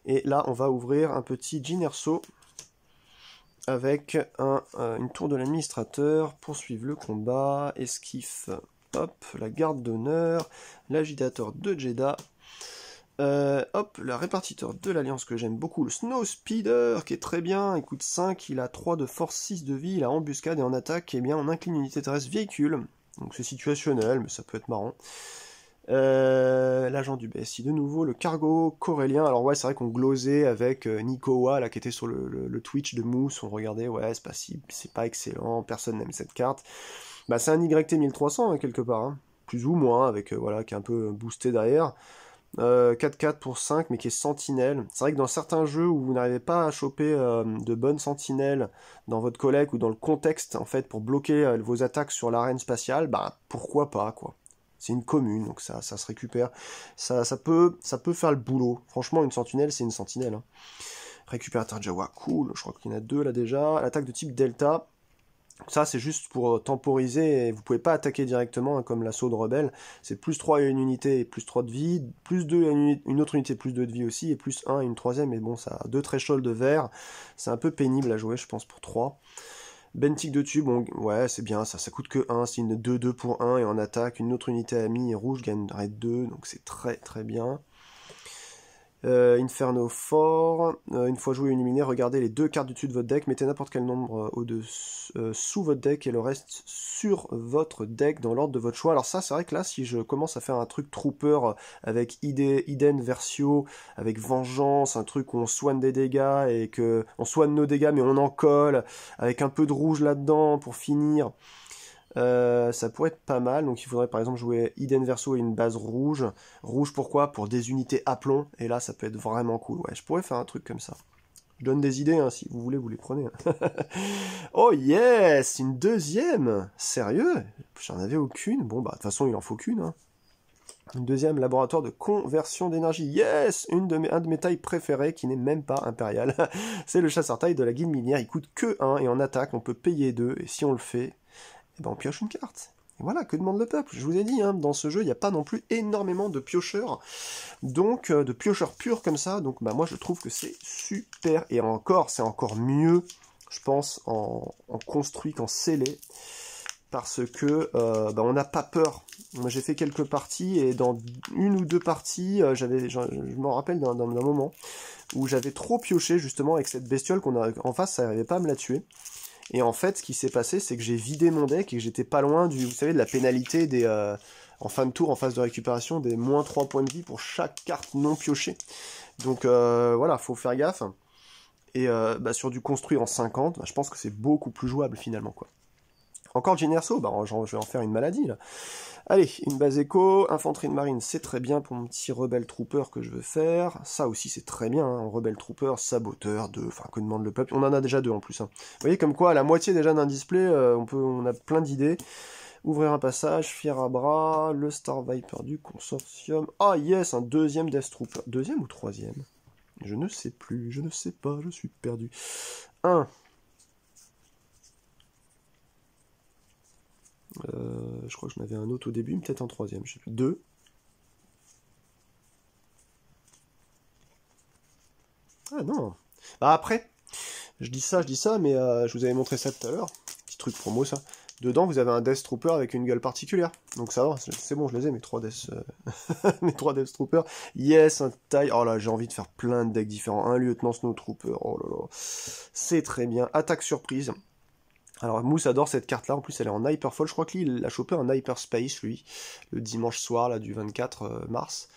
Et là, on va ouvrir un petit Ginerso avec un, euh, une tour de l'administrateur, poursuivre le combat, esquif, hop, la garde d'honneur, l'agitateur de Jeddah, euh, hop, le répartiteur de l'alliance que j'aime beaucoup, le Snow Speeder, qui est très bien, Écoute, coûte 5, il a 3 de force, 6 de vie, il a embuscade et en attaque, et eh bien on incline une unité terrestre véhicule, donc c'est situationnel, mais ça peut être marrant. Euh, l'agent du BSI de nouveau, le cargo corélien. Alors ouais, c'est vrai qu'on glosait avec euh, Nicoa là qui était sur le, Twitch de Mousse. On regardait, ouais, c'est pas si, c'est pas excellent, personne n'aime cette carte. Bah c'est un YT 1300 hein, quelque part, hein. plus ou moins avec euh, voilà qui est un peu boosté derrière. 4-4 pour 5 mais qui est sentinelle. C'est vrai que dans certains jeux où vous n'arrivez pas à choper de bonnes sentinelles dans votre collègue ou dans le contexte en fait pour bloquer vos attaques sur l'arène spatiale, bah pourquoi pas quoi. C'est une commune, donc ça, ça se récupère. Ça, ça, peut, ça peut faire le boulot. Franchement, une sentinelle, c'est une sentinelle. Hein. Récupérateur Jawa, cool. Je crois qu'il y en a deux là déjà. L'attaque de type Delta. Ça, c'est juste pour euh, temporiser. Vous vous pouvez pas attaquer directement hein, comme l'assaut de rebelle. C'est plus 3 à une unité et plus 3 de vie. Plus 2 une, autre unité, plus 2 de vie aussi. Et plus 1 à une troisième. Mais bon, ça a deux Trécholes de verre. C'est un peu pénible à jouer, je pense, pour 3. Bentic de tube, on... ouais, c'est bien, ça, ça coûte que 1, c'est une 2-2 pour 1 et en attaque, une autre unité amie rouge gagnerait 2, donc c'est très très bien. Euh, Inferno fort. Euh, une fois joué une éliminé, regardez les deux cartes du dessus de votre deck, mettez n'importe quel nombre euh, au dessus sous votre deck et le reste sur votre deck dans l'ordre de votre choix. Alors ça, c'est vrai que là, si je commence à faire un truc trooper avec Iden Versio, avec Vengeance, un truc où on soigne des dégâts et que on soigne nos dégâts mais on en colle, avec un peu de rouge là-dedans pour finir. Euh, ça pourrait être pas mal. Donc il faudrait par exemple jouer Iden Verso et une base rouge. Rouge pourquoi Pour des unités à plomb. Et là, ça peut être vraiment cool. Ouais, je pourrais faire un truc comme ça. Je donne des idées, hein, si vous voulez, vous les prenez. Hein. oh yes Une deuxième Sérieux J'en avais aucune. Bon, bah, de toute façon, il en faut qu'une. Hein. Une deuxième laboratoire de conversion d'énergie. Yes une de mes, Un de mes tailles préférées qui n'est même pas impérial. C'est le chasseur taille de la guilde minière. Il coûte que 1 et en attaque, on peut payer 2. Et si on le fait, et eh ben on pioche une carte. Et voilà, que demande le peuple Je vous ai dit, hein, dans ce jeu, il n'y a pas non plus énormément de piocheurs, donc euh, de piocheurs purs comme ça, donc bah, moi je trouve que c'est super, et encore, c'est encore mieux, je pense, en, construit qu'en scellé, parce que euh, bah, on n'a pas peur. Moi j'ai fait quelques parties, et dans une ou deux parties, euh, j'avais, je, je m'en rappelle d'un moment, où j'avais trop pioché justement avec cette bestiole qu'on a en face, ça n'arrivait pas à me la tuer. Et en fait, ce qui s'est passé, c'est que j'ai vidé mon deck et que j'étais pas loin du, vous savez, de la pénalité des, euh, en fin de tour, en phase de récupération, des moins 3 points de vie pour chaque carte non piochée. Donc euh, voilà, faut faire gaffe. Et euh, bah, sur du construit en 50, bah, je pense que c'est beaucoup plus jouable finalement, quoi. Encore Ginnerso, bah, je vais en faire une maladie là. Allez, une base écho, infanterie de marine, c'est très bien pour mon petit rebelle trooper que je veux faire. Ça aussi, c'est très bien, un hein, rebelle trooper, saboteur, de, enfin, que demande le peuple. On en a déjà deux en plus. Hein. Vous voyez comme quoi, à la moitié déjà d'un display, euh, on peut, on a plein d'idées. Ouvrir un passage, fier à bras, le Star Viper du consortium. Ah yes, un deuxième Death Trooper. Deuxième ou troisième Je ne sais plus, je ne sais pas, je suis perdu. Un, Euh, je crois que j'en avais un autre au début, peut-être un troisième, je sais plus. Deux. Ah non. Bah après, je dis ça, je dis ça, mais euh, je vous avais montré ça tout à l'heure. Petit truc promo ça. Dedans, vous avez un Death Trooper avec une gueule particulière. Donc ça va, c'est bon, je les ai, mes trois Death, euh, mes trois Death Troopers. Yes, un taille. Oh là, j'ai envie de faire plein de decks différents. Un lieutenant Snow Trooper. Oh là là. C'est très bien. Attaque surprise. Alors Mousse adore cette carte-là, en plus elle est en Hyperfall, je crois qu'il a chopé hyper Hyperspace lui, le dimanche soir là, du 24 euh, mars.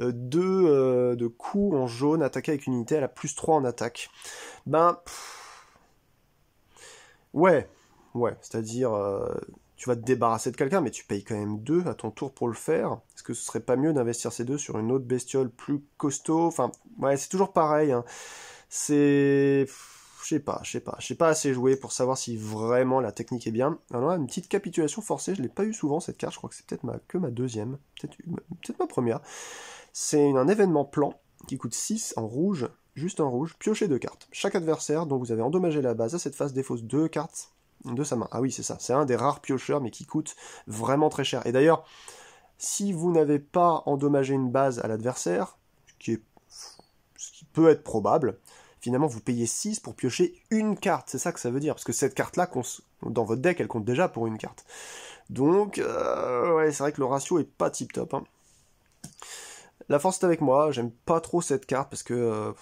Euh, deux euh, de coups en jaune, attaqué avec une unité, elle a plus 3 en attaque. Ben... Ouais, ouais, c'est-à-dire... tu vas te débarrasser de quelqu'un, mais tu payes quand même deux à ton tour pour le faire. Est-ce que ce serait pas mieux d'investir ces deux sur une autre bestiole plus costaud Enfin, ouais, c'est toujours pareil. Hein. C'est je sais pas, je sais pas, je sais pas assez jouer pour savoir si vraiment la technique est bien. Alors là, une petite capitulation forcée, je l'ai pas eu souvent cette carte, je crois que c'est peut-être que ma deuxième, peut-être ma première. C'est un événement plan qui coûte 6 en rouge, juste en rouge, piocher deux cartes. Chaque adversaire dont vous avez endommagé la base à cette phase défausse deux cartes de sa main. Ah oui, c'est ça, c'est un des rares piocheurs mais qui coûte vraiment très cher. Et d'ailleurs, si vous n'avez pas endommagé une base à l'adversaire, ce qui peut être probable, finalement vous payez 6 pour piocher une carte, c'est ça que ça veut dire, parce que cette carte-là, dans votre deck, elle compte déjà pour une carte. Donc, euh, ouais, c'est vrai que le ratio est pas tip top. Hein. La force est avec moi, j'aime pas trop cette carte parce que euh,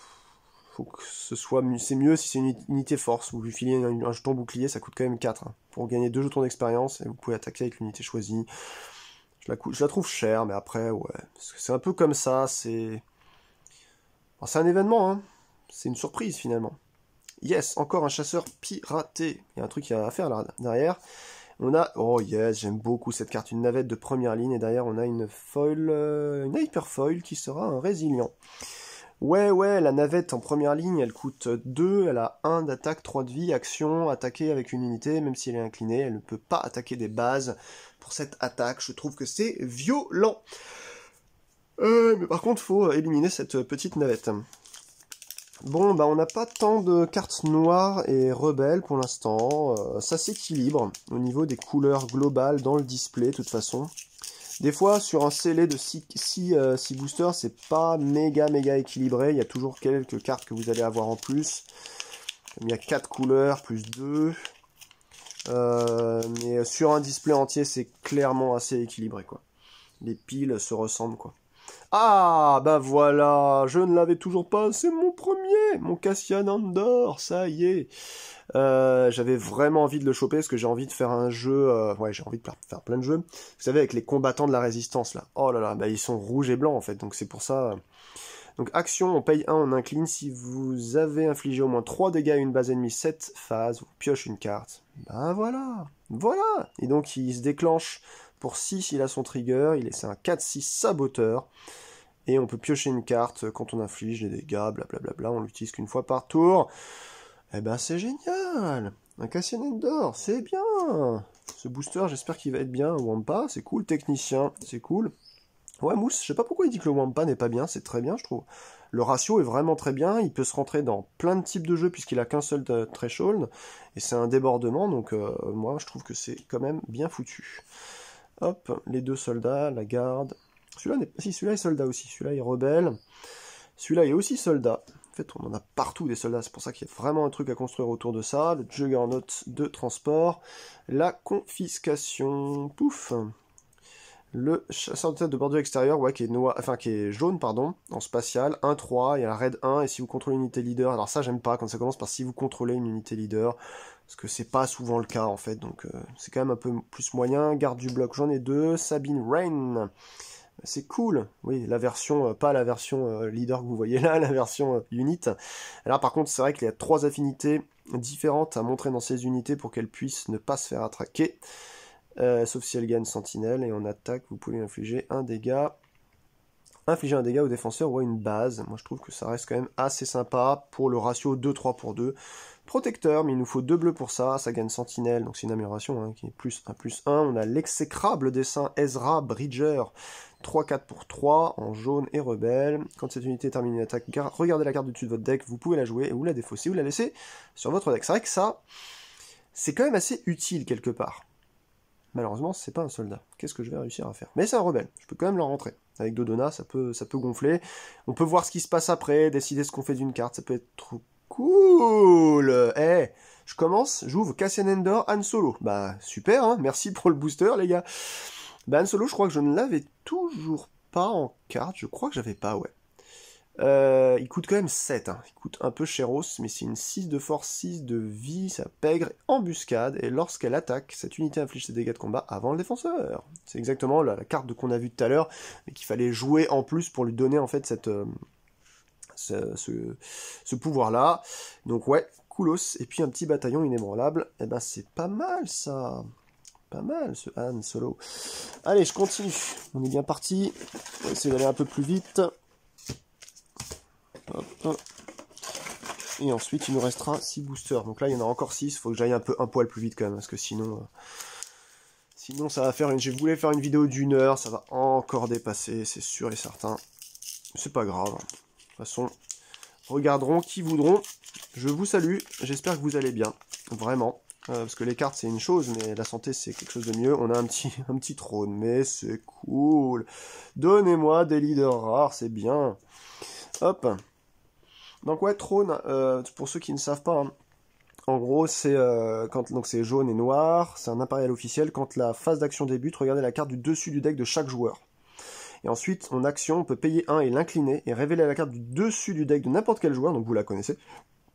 ce soit c'est mieux si c'est une unité force, vous lui filez un, jeton bouclier, ça coûte quand même 4 hein. pour gagner 2 jetons d'expérience et vous pouvez attaquer avec l'unité choisie. Je la, trouve chère, mais après, ouais, c'est un peu comme ça, c'est. c'est un événement, hein. C'est une surprise finalement. Yes, encore un chasseur piraté. Il y a un truc à faire là derrière. On a, oh yes, j'aime beaucoup cette carte, une navette de première ligne, et derrière on a une foil, euh, une hyperfoil qui sera un résilient. Ouais, ouais, la navette en première ligne, elle coûte 2, elle a 1 d'attaque, 3 de vie, action, attaquer avec une unité, même si elle est inclinée, elle ne peut pas attaquer des bases pour cette attaque, je trouve que c'est violent. Euh, mais par contre, faut éliminer cette petite navette. Bon, bah on n'a pas tant de cartes noires et rebelles pour l'instant. Euh, ça s'équilibre au niveau des couleurs globales dans le display, de toute façon. Des fois, sur un scellé de 6, euh, six boosters, c'est pas méga méga équilibré. Il y a toujours quelques cartes que vous allez avoir en plus. Il y a 4 couleurs, plus 2. Euh, mais sur un display entier, c'est clairement assez équilibré, quoi. Les piles se ressemblent, quoi. Ah, bah voilà, je ne l'avais toujours pas, c'est mon premier, mon Cassian Andor, ça y est. Euh, j'avais vraiment envie de le choper parce que j'ai envie de faire un jeu, euh, ouais, j'ai envie de faire plein de jeux. Vous savez, avec les combattants de la résistance, là. Oh là là, bah ils sont rouges et blancs, en fait, donc c'est pour ça... Euh. Donc action, on paye 1, on incline. Si vous avez infligé au moins 3 dégâts à une base ennemie cette phase, vous pioche une carte. Ben voilà, voilà. Et donc il se déclenche pour 6, il a son trigger, il est, un 4-6 saboteur. Et on peut piocher une carte quand on inflige des dégâts, blablabla, on l'utilise qu'une fois par tour. Eh ben c'est génial Un Cassian d'or, c'est bien Ce booster, j'espère qu'il va être bien. Wampa, c'est cool. Technicien, c'est cool. Ouais, Mousse, je sais pas pourquoi il dit que le Wampa n'est pas bien, c'est très bien, je trouve. Le ratio est vraiment très bien, il peut se rentrer dans plein de types de jeux puisqu'il a qu'un seul euh, threshold, et c'est un débordement, donc euh, moi je trouve que c'est quand même bien foutu. Hop, les deux soldats, la garde. Celui-là si, celui est soldat aussi. Celui-là est rebelle. Celui-là est aussi soldat. En fait, on en a partout des soldats, c'est pour ça qu'il y a vraiment un truc à construire autour de ça. Le juggernaut de transport. La confiscation. Pouf le chasseur de tête de bordure extérieure, ouais, qui est, noir, qui est jaune, pardon, en spatial, 1-3, il y a la raid 1, et si vous contrôlez une unité leader, alors ça j'aime pas quand ça commence par si vous contrôlez une unité leader, parce que c'est pas souvent le cas en fait, donc euh, c'est quand même un peu plus moyen. Garde du bloc, j'en ai deux. Sabine Rain, c'est cool. Oui, la version, euh, pas la version euh, leader que vous voyez là, la version unit. alors par contre, c'est vrai qu'il y a trois affinités différentes à montrer dans ces unités pour qu'elles puissent ne pas se faire attraquer. sauf si elle gagne sentinelle et en attaque, vous pouvez infliger un dégât infliger un dégât au défenseur ou à une base. Moi je trouve que ça reste quand même assez sympa pour le ratio 2-3 pour 2. Protecteur, mais il nous faut deux bleus pour ça. Ça gagne Sentinelle, donc c'est une amélioration hein, qui est plus 1 plus 1. On a l'exécrable dessin Ezra Bridger. 3-4 pour 3 en jaune et rebelle. Quand cette unité termine une attaque, regardez la carte du dessus de votre deck, vous pouvez la jouer ou la défausser ou la laisser sur votre deck. C'est vrai que ça, c'est quand même assez utile quelque part. Malheureusement, c'est pas un soldat. Qu'est-ce que je vais réussir à faire Mais c'est un rebelle, je peux quand même le rentrer. Avec Dodona, ça peut, ça peut gonfler. On peut voir ce qui se passe après, décider ce qu'on fait d'une carte, ça peut être trop Cool Eh, je commence, j'ouvre Cassian Endor, Han Solo. Bah, super, hein merci pour le booster, les gars. Bah, Han Solo, je crois que je ne l'avais toujours pas en carte. Je crois que j'avais pas, ouais. Euh, il coûte quand même 7. Hein. Il coûte un peu cheros, mais c'est une 6 de force, 6 de vie, ça pègre, embuscade, et lorsqu'elle attaque, cette unité inflige ses dégâts de combat avant le défenseur. C'est exactement la, carte qu'on a vue tout à l'heure, mais qu'il fallait jouer en plus pour lui donner en fait cette, euh, ce, ce, pouvoir-là. Donc ouais, Koulos, et puis un petit bataillon inébranlable, et eh ben c'est pas mal ça pas mal ce Han Solo. Allez, je continue. On est bien parti. On va essayer d'aller un peu plus vite. Et ensuite, il nous restera 6 boosters. Donc là, il y en a encore 6. Faut que j'aille un peu un poil plus vite quand même. Parce que sinon, euh, sinon ça va faire une... Je voulais faire une vidéo d'une heure. Ça va encore dépasser, c'est sûr et certain. C'est pas grave toute façon, regarderont qui voudront. Je vous salue, j'espère que vous allez bien, vraiment. Euh, parce que les cartes c'est une chose, mais la santé c'est quelque chose de mieux. On a un petit, un petit trône, mais c'est cool. Donnez-moi des leaders rares, c'est bien. Hop. Donc ouais, trône, euh, pour ceux qui ne savent pas, hein, en gros c'est euh, donc c'est jaune et noir, c'est un impérial officiel. Quand la phase d'action débute, regardez la carte du dessus du deck de chaque joueur. Et ensuite, en action, on peut payer 1 et l'incliner et révéler la carte du dessus du deck de n'importe quel joueur, donc vous la connaissez.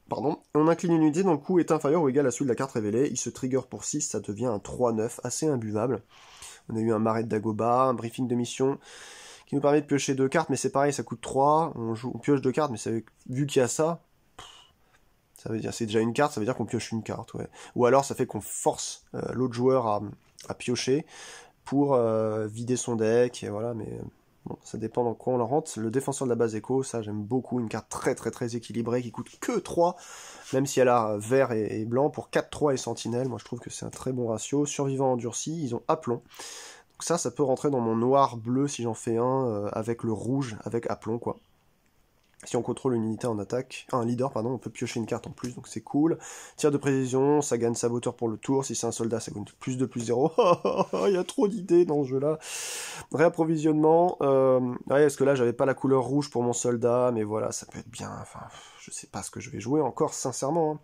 Pardon. On incline une unité dont le coût est inférieur ou égal à celui de la carte révélée. Il se trigger pour 6, ça devient un 3-9, assez imbuvable. On a eu un marais de Dagoba, un briefing de mission qui nous permet de piocher deux cartes, mais c'est pareil, ça coûte 3. On, pioche deux cartes, mais vu qu'il y a ça, ça veut dire c'est déjà une carte, ça veut dire qu'on pioche une carte, ouais. Ou alors ça fait qu'on force euh, l'autre joueur à, piocher pour euh, vider son deck, et voilà, mais euh, Bon, ça dépend dans quoi on la rentre. Le défenseur de la base écho, ça j'aime beaucoup, une carte très très très équilibrée qui coûte que 3, même si elle a vert et, blanc pour 4, 3 et sentinelle. Moi je trouve que c'est un très bon ratio. Survivant endurci, ils ont aplomb. Donc ça, ça peut rentrer dans mon noir bleu si j'en fais un euh, avec le rouge, avec aplomb quoi. Si on contrôle une unité en attaque, un leader, pardon, on peut piocher une carte en plus, donc c'est cool. Tir de précision, ça gagne saboteur pour le tour. Si c'est un soldat, ça gagne plus de plus 0. Il y a trop d'idées dans ce jeu-là. Réapprovisionnement. Euh... parce que là, j'avais pas la couleur rouge pour mon soldat, mais voilà, ça peut être bien. Enfin, je sais pas ce que je vais jouer encore, sincèrement.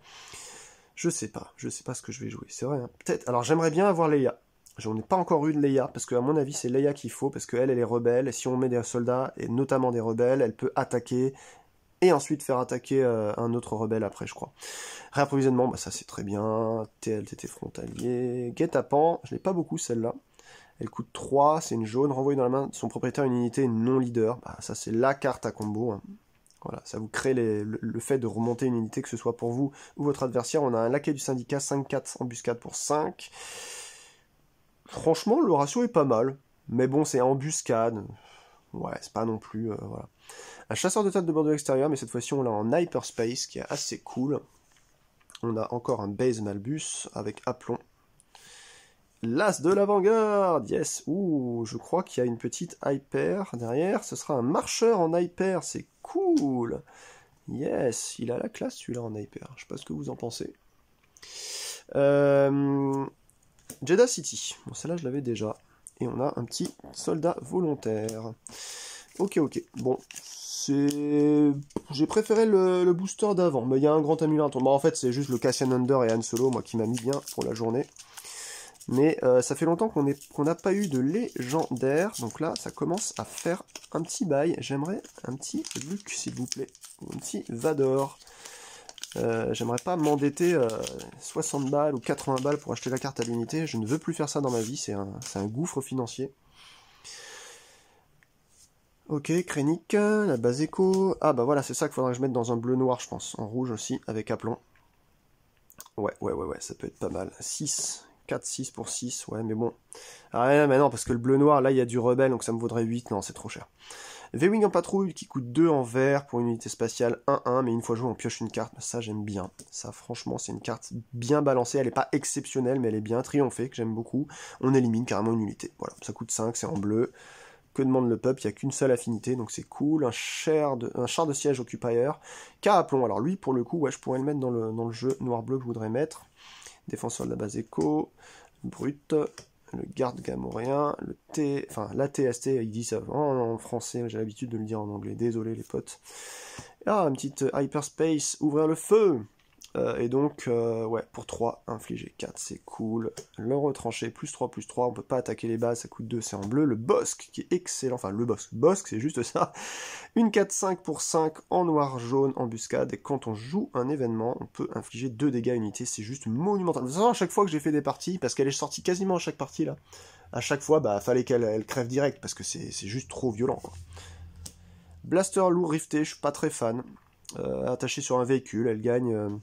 Je hein. Je sais pas, je sais pas ce que je vais jouer, c'est vrai. Hein. Peut-être. Alors, j'aimerais bien avoir Leia. J'en ai pas encore eu de Leia, parce qu'à mon avis, c'est Leia qu'il faut, parce qu'elle, elle est rebelle, et si on met des soldats, et notamment des rebelles, elle peut attaquer, et ensuite faire attaquer euh, un autre rebelle après, je crois. Réapprovisionnement, bah ça c'est très bien, TLTT frontalier, guet-apens, je n'ai pas beaucoup celle-là. Elle coûte 3, c'est une jaune, renvoyée dans la main de son propriétaire une unité non leader. Bah, ça c'est la carte à combo. Hein. Voilà, ça vous crée le, fait de remonter une unité, que ce soit pour vous ou votre adversaire. On a un laquais du syndicat 5-4 embuscade pour 5. Franchement, le ratio est pas mal. Mais bon, c'est embuscade. Ouais, c'est pas non plus. Euh, voilà. Un chasseur de tête de bord de l'extérieur, mais cette fois-ci on l'a en hyperspace, qui est assez cool. On a encore un base Malbus avec aplomb. L'as de l'avant-garde, yes. Ouh, je crois qu'il y a une petite hyper derrière. Ce sera un marcheur en hyper, c'est cool. Yes, il a la classe celui-là en hyper. Je sais pas ce que vous en pensez. Euh, Jeddah City. Bon, celle-là, je l'avais déjà. Et on a un petit soldat volontaire. Ok, ok. Bon, c'est... J'ai préféré le, booster d'avant, mais il y a un grand ami Bah, en fait, c'est juste le Cassian Under et Han Solo, moi, qui m'a mis bien pour la journée. Mais euh, ça fait longtemps qu'on n'a pas eu de légendaire. Donc là, ça commence à faire un petit bail. J'aimerais un petit Luc, s'il vous plaît. un petit Vador. Euh, j'aimerais pas m'endetter 60 euh, balles ou 80 balles pour acheter la carte à l'unité. Je ne veux plus faire ça dans ma vie. C'est un, gouffre financier. Ok, Krennic, la base écho. Ah bah voilà, c'est ça qu'il faudrait que je mette dans un bleu noir, je pense. En rouge aussi, avec aplomb. Ouais, ouais, ouais, ouais, ça peut être pas mal. 6, 4, 6 pour 6, ouais, mais bon. Ah ouais, mais non, parce que le bleu noir, là, il y a du rebelle, donc ça me vaudrait 8. Non, c'est trop cher. V-Wing en patrouille qui coûte 2 en vert pour une unité spatiale 1-1, mais une fois joué on pioche une carte, ça j'aime bien. Ça franchement c'est une carte bien balancée, elle n'est pas exceptionnelle mais elle est bien triomphée, que j'aime beaucoup. On élimine carrément une unité, voilà, ça coûte 5, c'est en bleu. Que demande le peuple Il n'y a qu'une seule affinité, donc c'est cool. Un char, de, un char de siège Occupier. Caraplon, alors lui pour le coup, ouais, je pourrais le mettre dans le, dans le jeu noir-bleu que je voudrais mettre. Défenseur de la base éco, brut, le garde gamoréen, le T, enfin la TST, il dit ça en, français, j'ai l'habitude de le dire en anglais, désolé les potes. Ah, une petite euh, hyperspace, ouvrir le feu euh, et donc, euh, ouais, pour 3, infliger 4, c'est cool. Le retranché, plus 3, plus 3, on peut pas attaquer les bases, ça coûte 2, c'est en bleu. Le Bosque, qui est excellent, enfin le Bosque, Bosque, c'est juste ça. Une 4-5 pour 5 en noir-jaune, embuscade, et quand on joue un événement, on peut infliger 2 dégâts à unité, c'est juste monumental. De toute façon, à chaque fois que j'ai fait des parties, parce qu'elle est sortie quasiment à chaque partie, là, à chaque fois, bah, fallait qu'elle crève direct, parce que c'est juste trop violent, quoi. Blaster lourd rifté, je suis pas très fan. Euh, attaché sur un véhicule, elle gagne...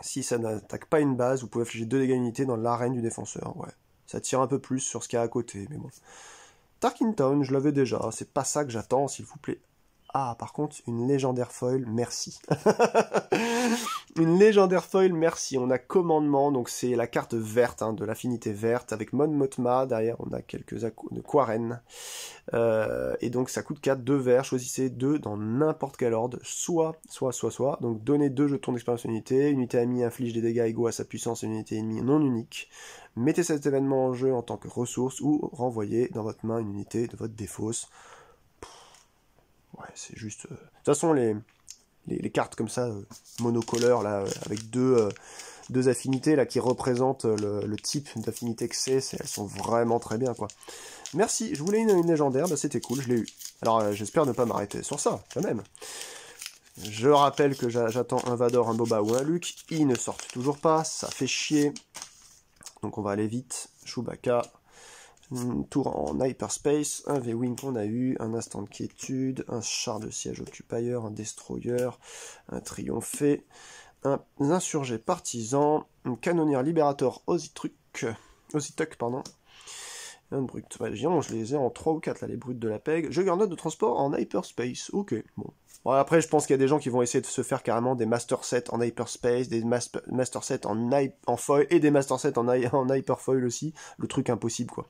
Si ça n'attaque pas une base, vous pouvez afficher deux dégâts d'unité dans l'arène du défenseur. Ouais. Ça tire un peu plus sur ce qu'il y a à côté, mais bon. Tarkin je l'avais déjà. C'est pas ça que j'attends, s'il vous plaît. Ah, par contre, une légendaire foil, merci. Une légendaire foil, merci. On a commandement, donc c'est la carte verte hein, de l'affinité verte avec Mon Motma. Derrière, on a quelques de Quaren. Euh, et donc ça coûte 4, 2 verts. Choisissez 2 dans n'importe quel ordre. Soit, soit, soit, soit. Donc donnez deux jetons d'expérience à unité. Une unité amie inflige des dégâts égaux à sa puissance et une unité ennemie non unique. Mettez cet événement en jeu en tant que ressource ou renvoyez dans votre main une unité de votre défausse. Ouais, c'est juste. Euh, de toute façon, les les, cartes comme ça, euh, monocolores, là, euh, avec deux, euh, deux affinités, là, qui représentent le, type d'affinité que c'est. Elles sont vraiment très bien, quoi. Merci, je voulais une, légendaire, bah, c'était cool, je l'ai eu. Alors, j'espère ne pas m'arrêter sur ça, quand même. Je rappelle que j'attends un Vador, un Boba ou un Luke. Ils ne sortent toujours pas, ça fait chier. Donc on va aller vite. Chewbacca, tour en hyperspace, un V-Wing qu'on a eu, un instant de quiétude, un char de siège occupier, un destroyer, un triomphé, un insurgé partisan, un canonnière libérateur Ositruc, pardon, un brut. Bah, je les ai en 3 ou 4 là, les brutes de la PEG. Je garde note de transport en hyperspace. Ok, bon. après, je pense qu'il y a des gens qui vont essayer de se faire carrément des master sets en hyperspace, des master sets en, en foil et des master sets en, en hyperfoil aussi. Le truc impossible, quoi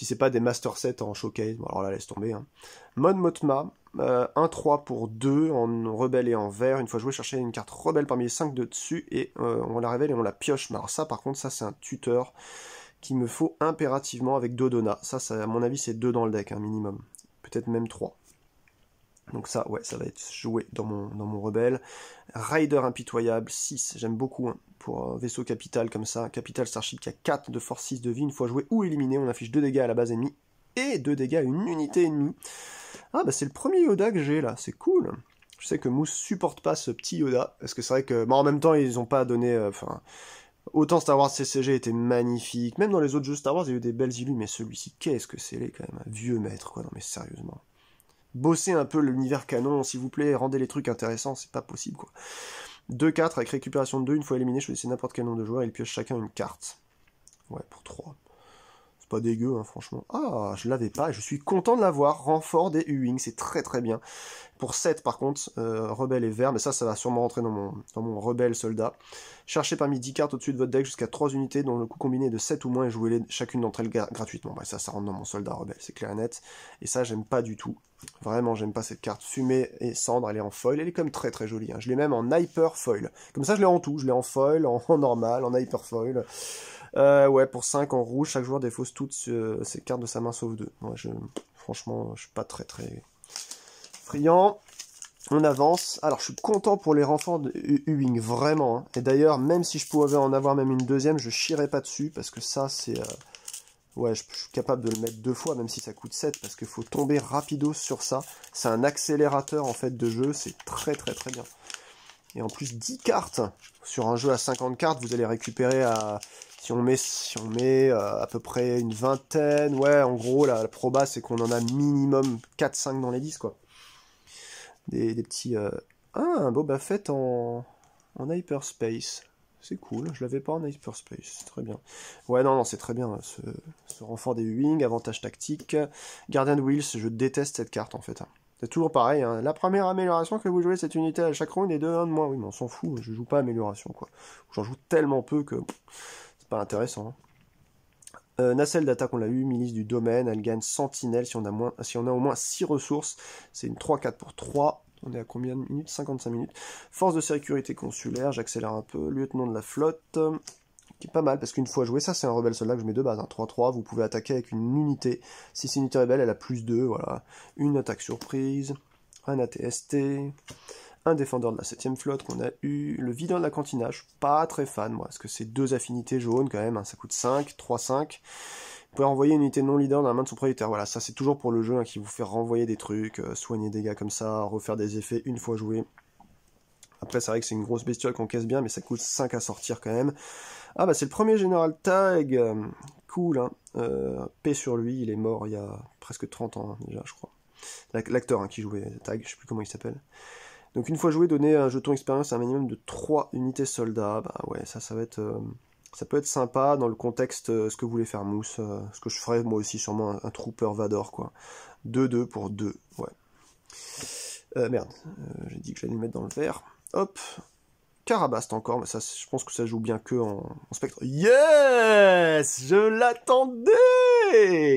si c'est pas des master sets en showcase, bon, alors là laisse tomber. Hein. Mon Motma, 1-3 euh, pour 2 en rebelle et en vert. Une fois joué, chercher une carte rebelle parmi les 5 de dessus et euh, on la révèle et on la pioche. Alors ça par contre, ça c'est un tuteur qu'il me faut impérativement avec Dodona. Ça, ça à mon avis, c'est 2 dans le deck, un hein, minimum. Peut-être même 3. Donc ça, ouais, ça va être joué dans mon, dans mon rebelle. Rider impitoyable, 6, j'aime beaucoup hein, pour euh, vaisseau capital comme ça. Capital Starship qui a 4 de force 6 de vie, une fois joué ou éliminé, on affiche 2 dégâts à la base ennemie et 2 dégâts à une unité ennemie. Ah bah c'est le premier Yoda que j'ai là, c'est cool. Je sais que Mousse supporte pas ce petit Yoda, parce que c'est vrai que, moi, bah, en même temps ils ont pas donné, euh, enfin... Autant Star Wars CCG était magnifique, même dans les autres jeux Star Wars, il y a eu des belles illusions, mais celui-ci, qu'est-ce que c'est, les quand même, un vieux maître, quoi, non mais sérieusement bosser un peu l'univers canon, s'il vous plaît, rendez les trucs intéressants, c'est pas possible quoi. 2-4 avec récupération de 2, une fois éliminé, je laisser n'importe quel nombre de joueurs et ils piochent chacun une carte. Ouais, pour 3 pas dégueu, hein, franchement. Ah, je l'avais pas, et je suis content de l'avoir. Renfort des u c'est très très bien. Pour 7, par contre, euh, Rebelle et Vert, mais ça, ça va sûrement rentrer dans mon, mon Rebelle Soldat. Cherchez parmi 10 cartes au-dessus de votre deck jusqu'à 3 unités dont le coût combiné est de 7 ou moins et jouez-les chacune d'entre elles gratuitement. Bah, ça, ça rentre dans mon Soldat Rebelle, c'est clair et net. Et ça, j'aime pas du tout. Vraiment, j'aime pas cette carte. Fumée et cendre, elle est en foil. Elle est comme très très jolie. Hein. Je l'ai même en hyper foil. Comme ça, je l'ai en tout. Je l'ai en foil, en, normal, en hyper foil. Euh, ouais, pour 5 en rouge, chaque joueur défausse toutes euh, ses cartes de sa main sauf 2. Moi, je, franchement, je suis pas très très friand. On avance. Alors, je suis content pour les renforts de Ewing, vraiment. Hein. Et d'ailleurs, même si je pouvais en avoir même une deuxième, je chierais pas dessus, parce que ça, c'est... Euh, ouais, je, je, suis capable de le mettre deux fois, même si ça coûte 7, parce qu'il faut tomber rapido sur ça. C'est un accélérateur, en fait, de jeu. C'est très, très, très bien. Et en plus, 10 cartes sur un jeu à 50 cartes, vous allez récupérer à si on met, si on met euh, à peu près une vingtaine, ouais, en gros, la, la proba, c'est qu'on en a minimum 4-5 dans les 10, quoi. Des, des petits... Euh, ah, un Boba Fett en, en hyperspace. C'est cool, je l'avais pas en hyperspace, très bien. Ouais, non, non, c'est très bien, ce, ce renfort des wings, avantage tactique. Guardian Wheels, je déteste cette carte, en fait. Hein. C'est toujours pareil, hein. la première amélioration que vous jouez cette unité à chaque round est de 1 de moins. Oui, mais on s'en fout, je joue pas amélioration, quoi. J'en joue tellement peu que pas intéressant. Hein. Euh, nacelle d'attaque, on l'a eu, milice du domaine, elle gagne sentinelle si on a, moins, si on a au moins 6 ressources. C'est une 3-4 pour 3. On est à combien de minutes 55 minutes. Force de sécurité consulaire, j'accélère un peu. Lieutenant de la flotte, qui est pas mal, parce qu'une fois joué, ça c'est un rebelle soldat que je mets de base. 3-3, hein. vous pouvez attaquer avec une unité. Si c'est une unité rebelle, elle a plus 2, voilà. Une attaque surprise, un ATST un défendeur de la 7ème flotte qu'on a eu, le vidant de la cantina, pas très fan moi, parce que c'est deux affinités jaunes quand même, hein. ça coûte 5, 3, 5. Vous pouvez une unité non leader dans la main de son propriétaire, voilà, ça c'est toujours pour le jeu, hein, qui vous fait renvoyer des trucs, euh, soigner des gars comme ça, refaire des effets une fois joué. Après c'est vrai que c'est une grosse bestiole qu'on casse bien, mais ça coûte 5 à sortir quand même. Ah bah c'est le premier général tag, euh, cool, hein. Euh, paix sur lui, il est mort il y a presque 30 ans hein, déjà je crois. L'acteur qui jouait Tag, je sais plus comment il s'appelle. Donc une fois joué, donner un jeton expérience à un minimum de 3 unités soldats. Bah ouais, ça, ça va être... Euh, ça peut être sympa dans le contexte euh, ce que vous voulez faire Mousse, euh, ce que je ferais moi aussi sûrement un, trooper Vador quoi. 2-2 pour 2, ouais. merde, j'ai dit que j'allais le mettre dans le vert. Hop, Carabast encore, mais ça, je pense que ça joue bien que en spectre. Yes Je l'attendais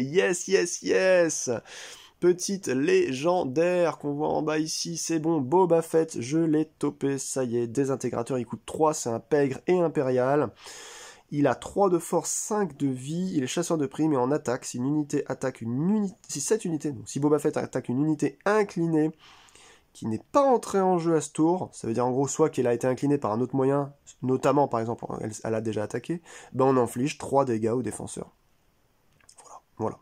Yes, yes, yes petite légendaire qu'on voit en bas ici, c'est bon, Boba Fett, je l'ai topé, ça y est, désintégrateur, il coûte 3, c'est un pègre et impérial. Il a 3 de force, 5 de vie, il est chasseur de primes et en attaque, si une unité attaque une unité, si cette unité, donc si Boba Fett attaque une unité inclinée, qui n'est pas entrée en jeu à ce tour, ça veut dire en gros soit qu'elle a été inclinée par un autre moyen, notamment par exemple elle, a déjà attaqué, ben on inflige 3 dégâts au défenseur. Voilà, voilà.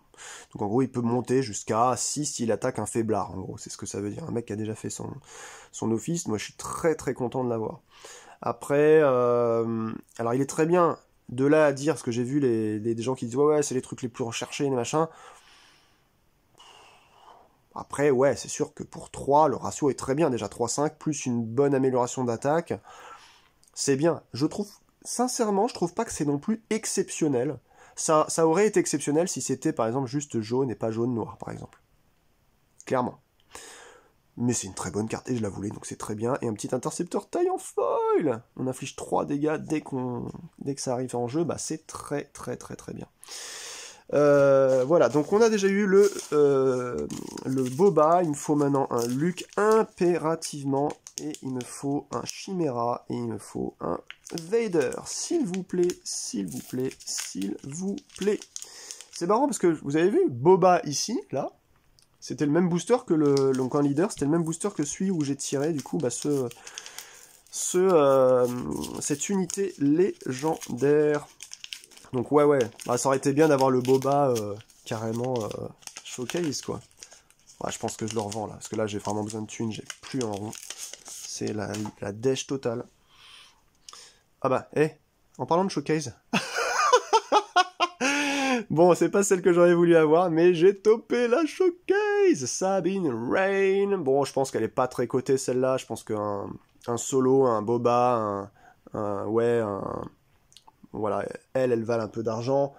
Donc en gros, il peut monter jusqu'à 6 s'il attaque un faiblard. En gros, c'est ce que ça veut dire. Un mec qui a déjà fait son, son office. Moi, je suis très très content de l'avoir. Après, euh, alors il est très bien. De là à dire, ce que j'ai vu, les, gens qui disent ouais, ouais, c'est les trucs les plus recherchés, les machins. Après, ouais, c'est sûr que pour 3, le ratio est très bien. Déjà 3-5, plus une bonne amélioration d'attaque. C'est bien. Je trouve, sincèrement, je trouve pas que c'est non plus exceptionnel. Ça, aurait été exceptionnel si c'était par exemple juste jaune et pas jaune-noir, par exemple. Clairement. Mais c'est une très bonne carte et je la voulais, donc c'est très bien. Et un petit intercepteur taille en foil On inflige 3 dégâts dès, qu'on dès que ça arrive en jeu, bah c'est très très très très bien. Euh, voilà, donc on a déjà eu le, euh, le Boba, il me faut maintenant un Luke impérativement, et il me faut un Chimera et il me faut un Vader. S'il vous plaît, s'il vous plaît, s'il vous plaît. C'est marrant parce que vous avez vu Boba ici, là. C'était le même booster que le. Donc en leader, c'était le même booster que celui où j'ai tiré du coup bah, ce, ce, euh, cette unité légendaire. Donc ouais ouais, bah, ça aurait été bien d'avoir le Boba euh, carrément euh, showcase quoi. je pense que je le revends là, parce que là j'ai vraiment besoin de thunes, j'ai plus un rond la, dèche totale. Ah bah, eh en parlant de showcase. bon, c'est pas celle que j'aurais voulu avoir, mais j'ai topé la showcase Sabine Rain Bon, je pense qu'elle est pas très cotée celle-là, je pense qu'un un solo, un boba, un, ouais, un, voilà, elle, elle valent un peu d'argent.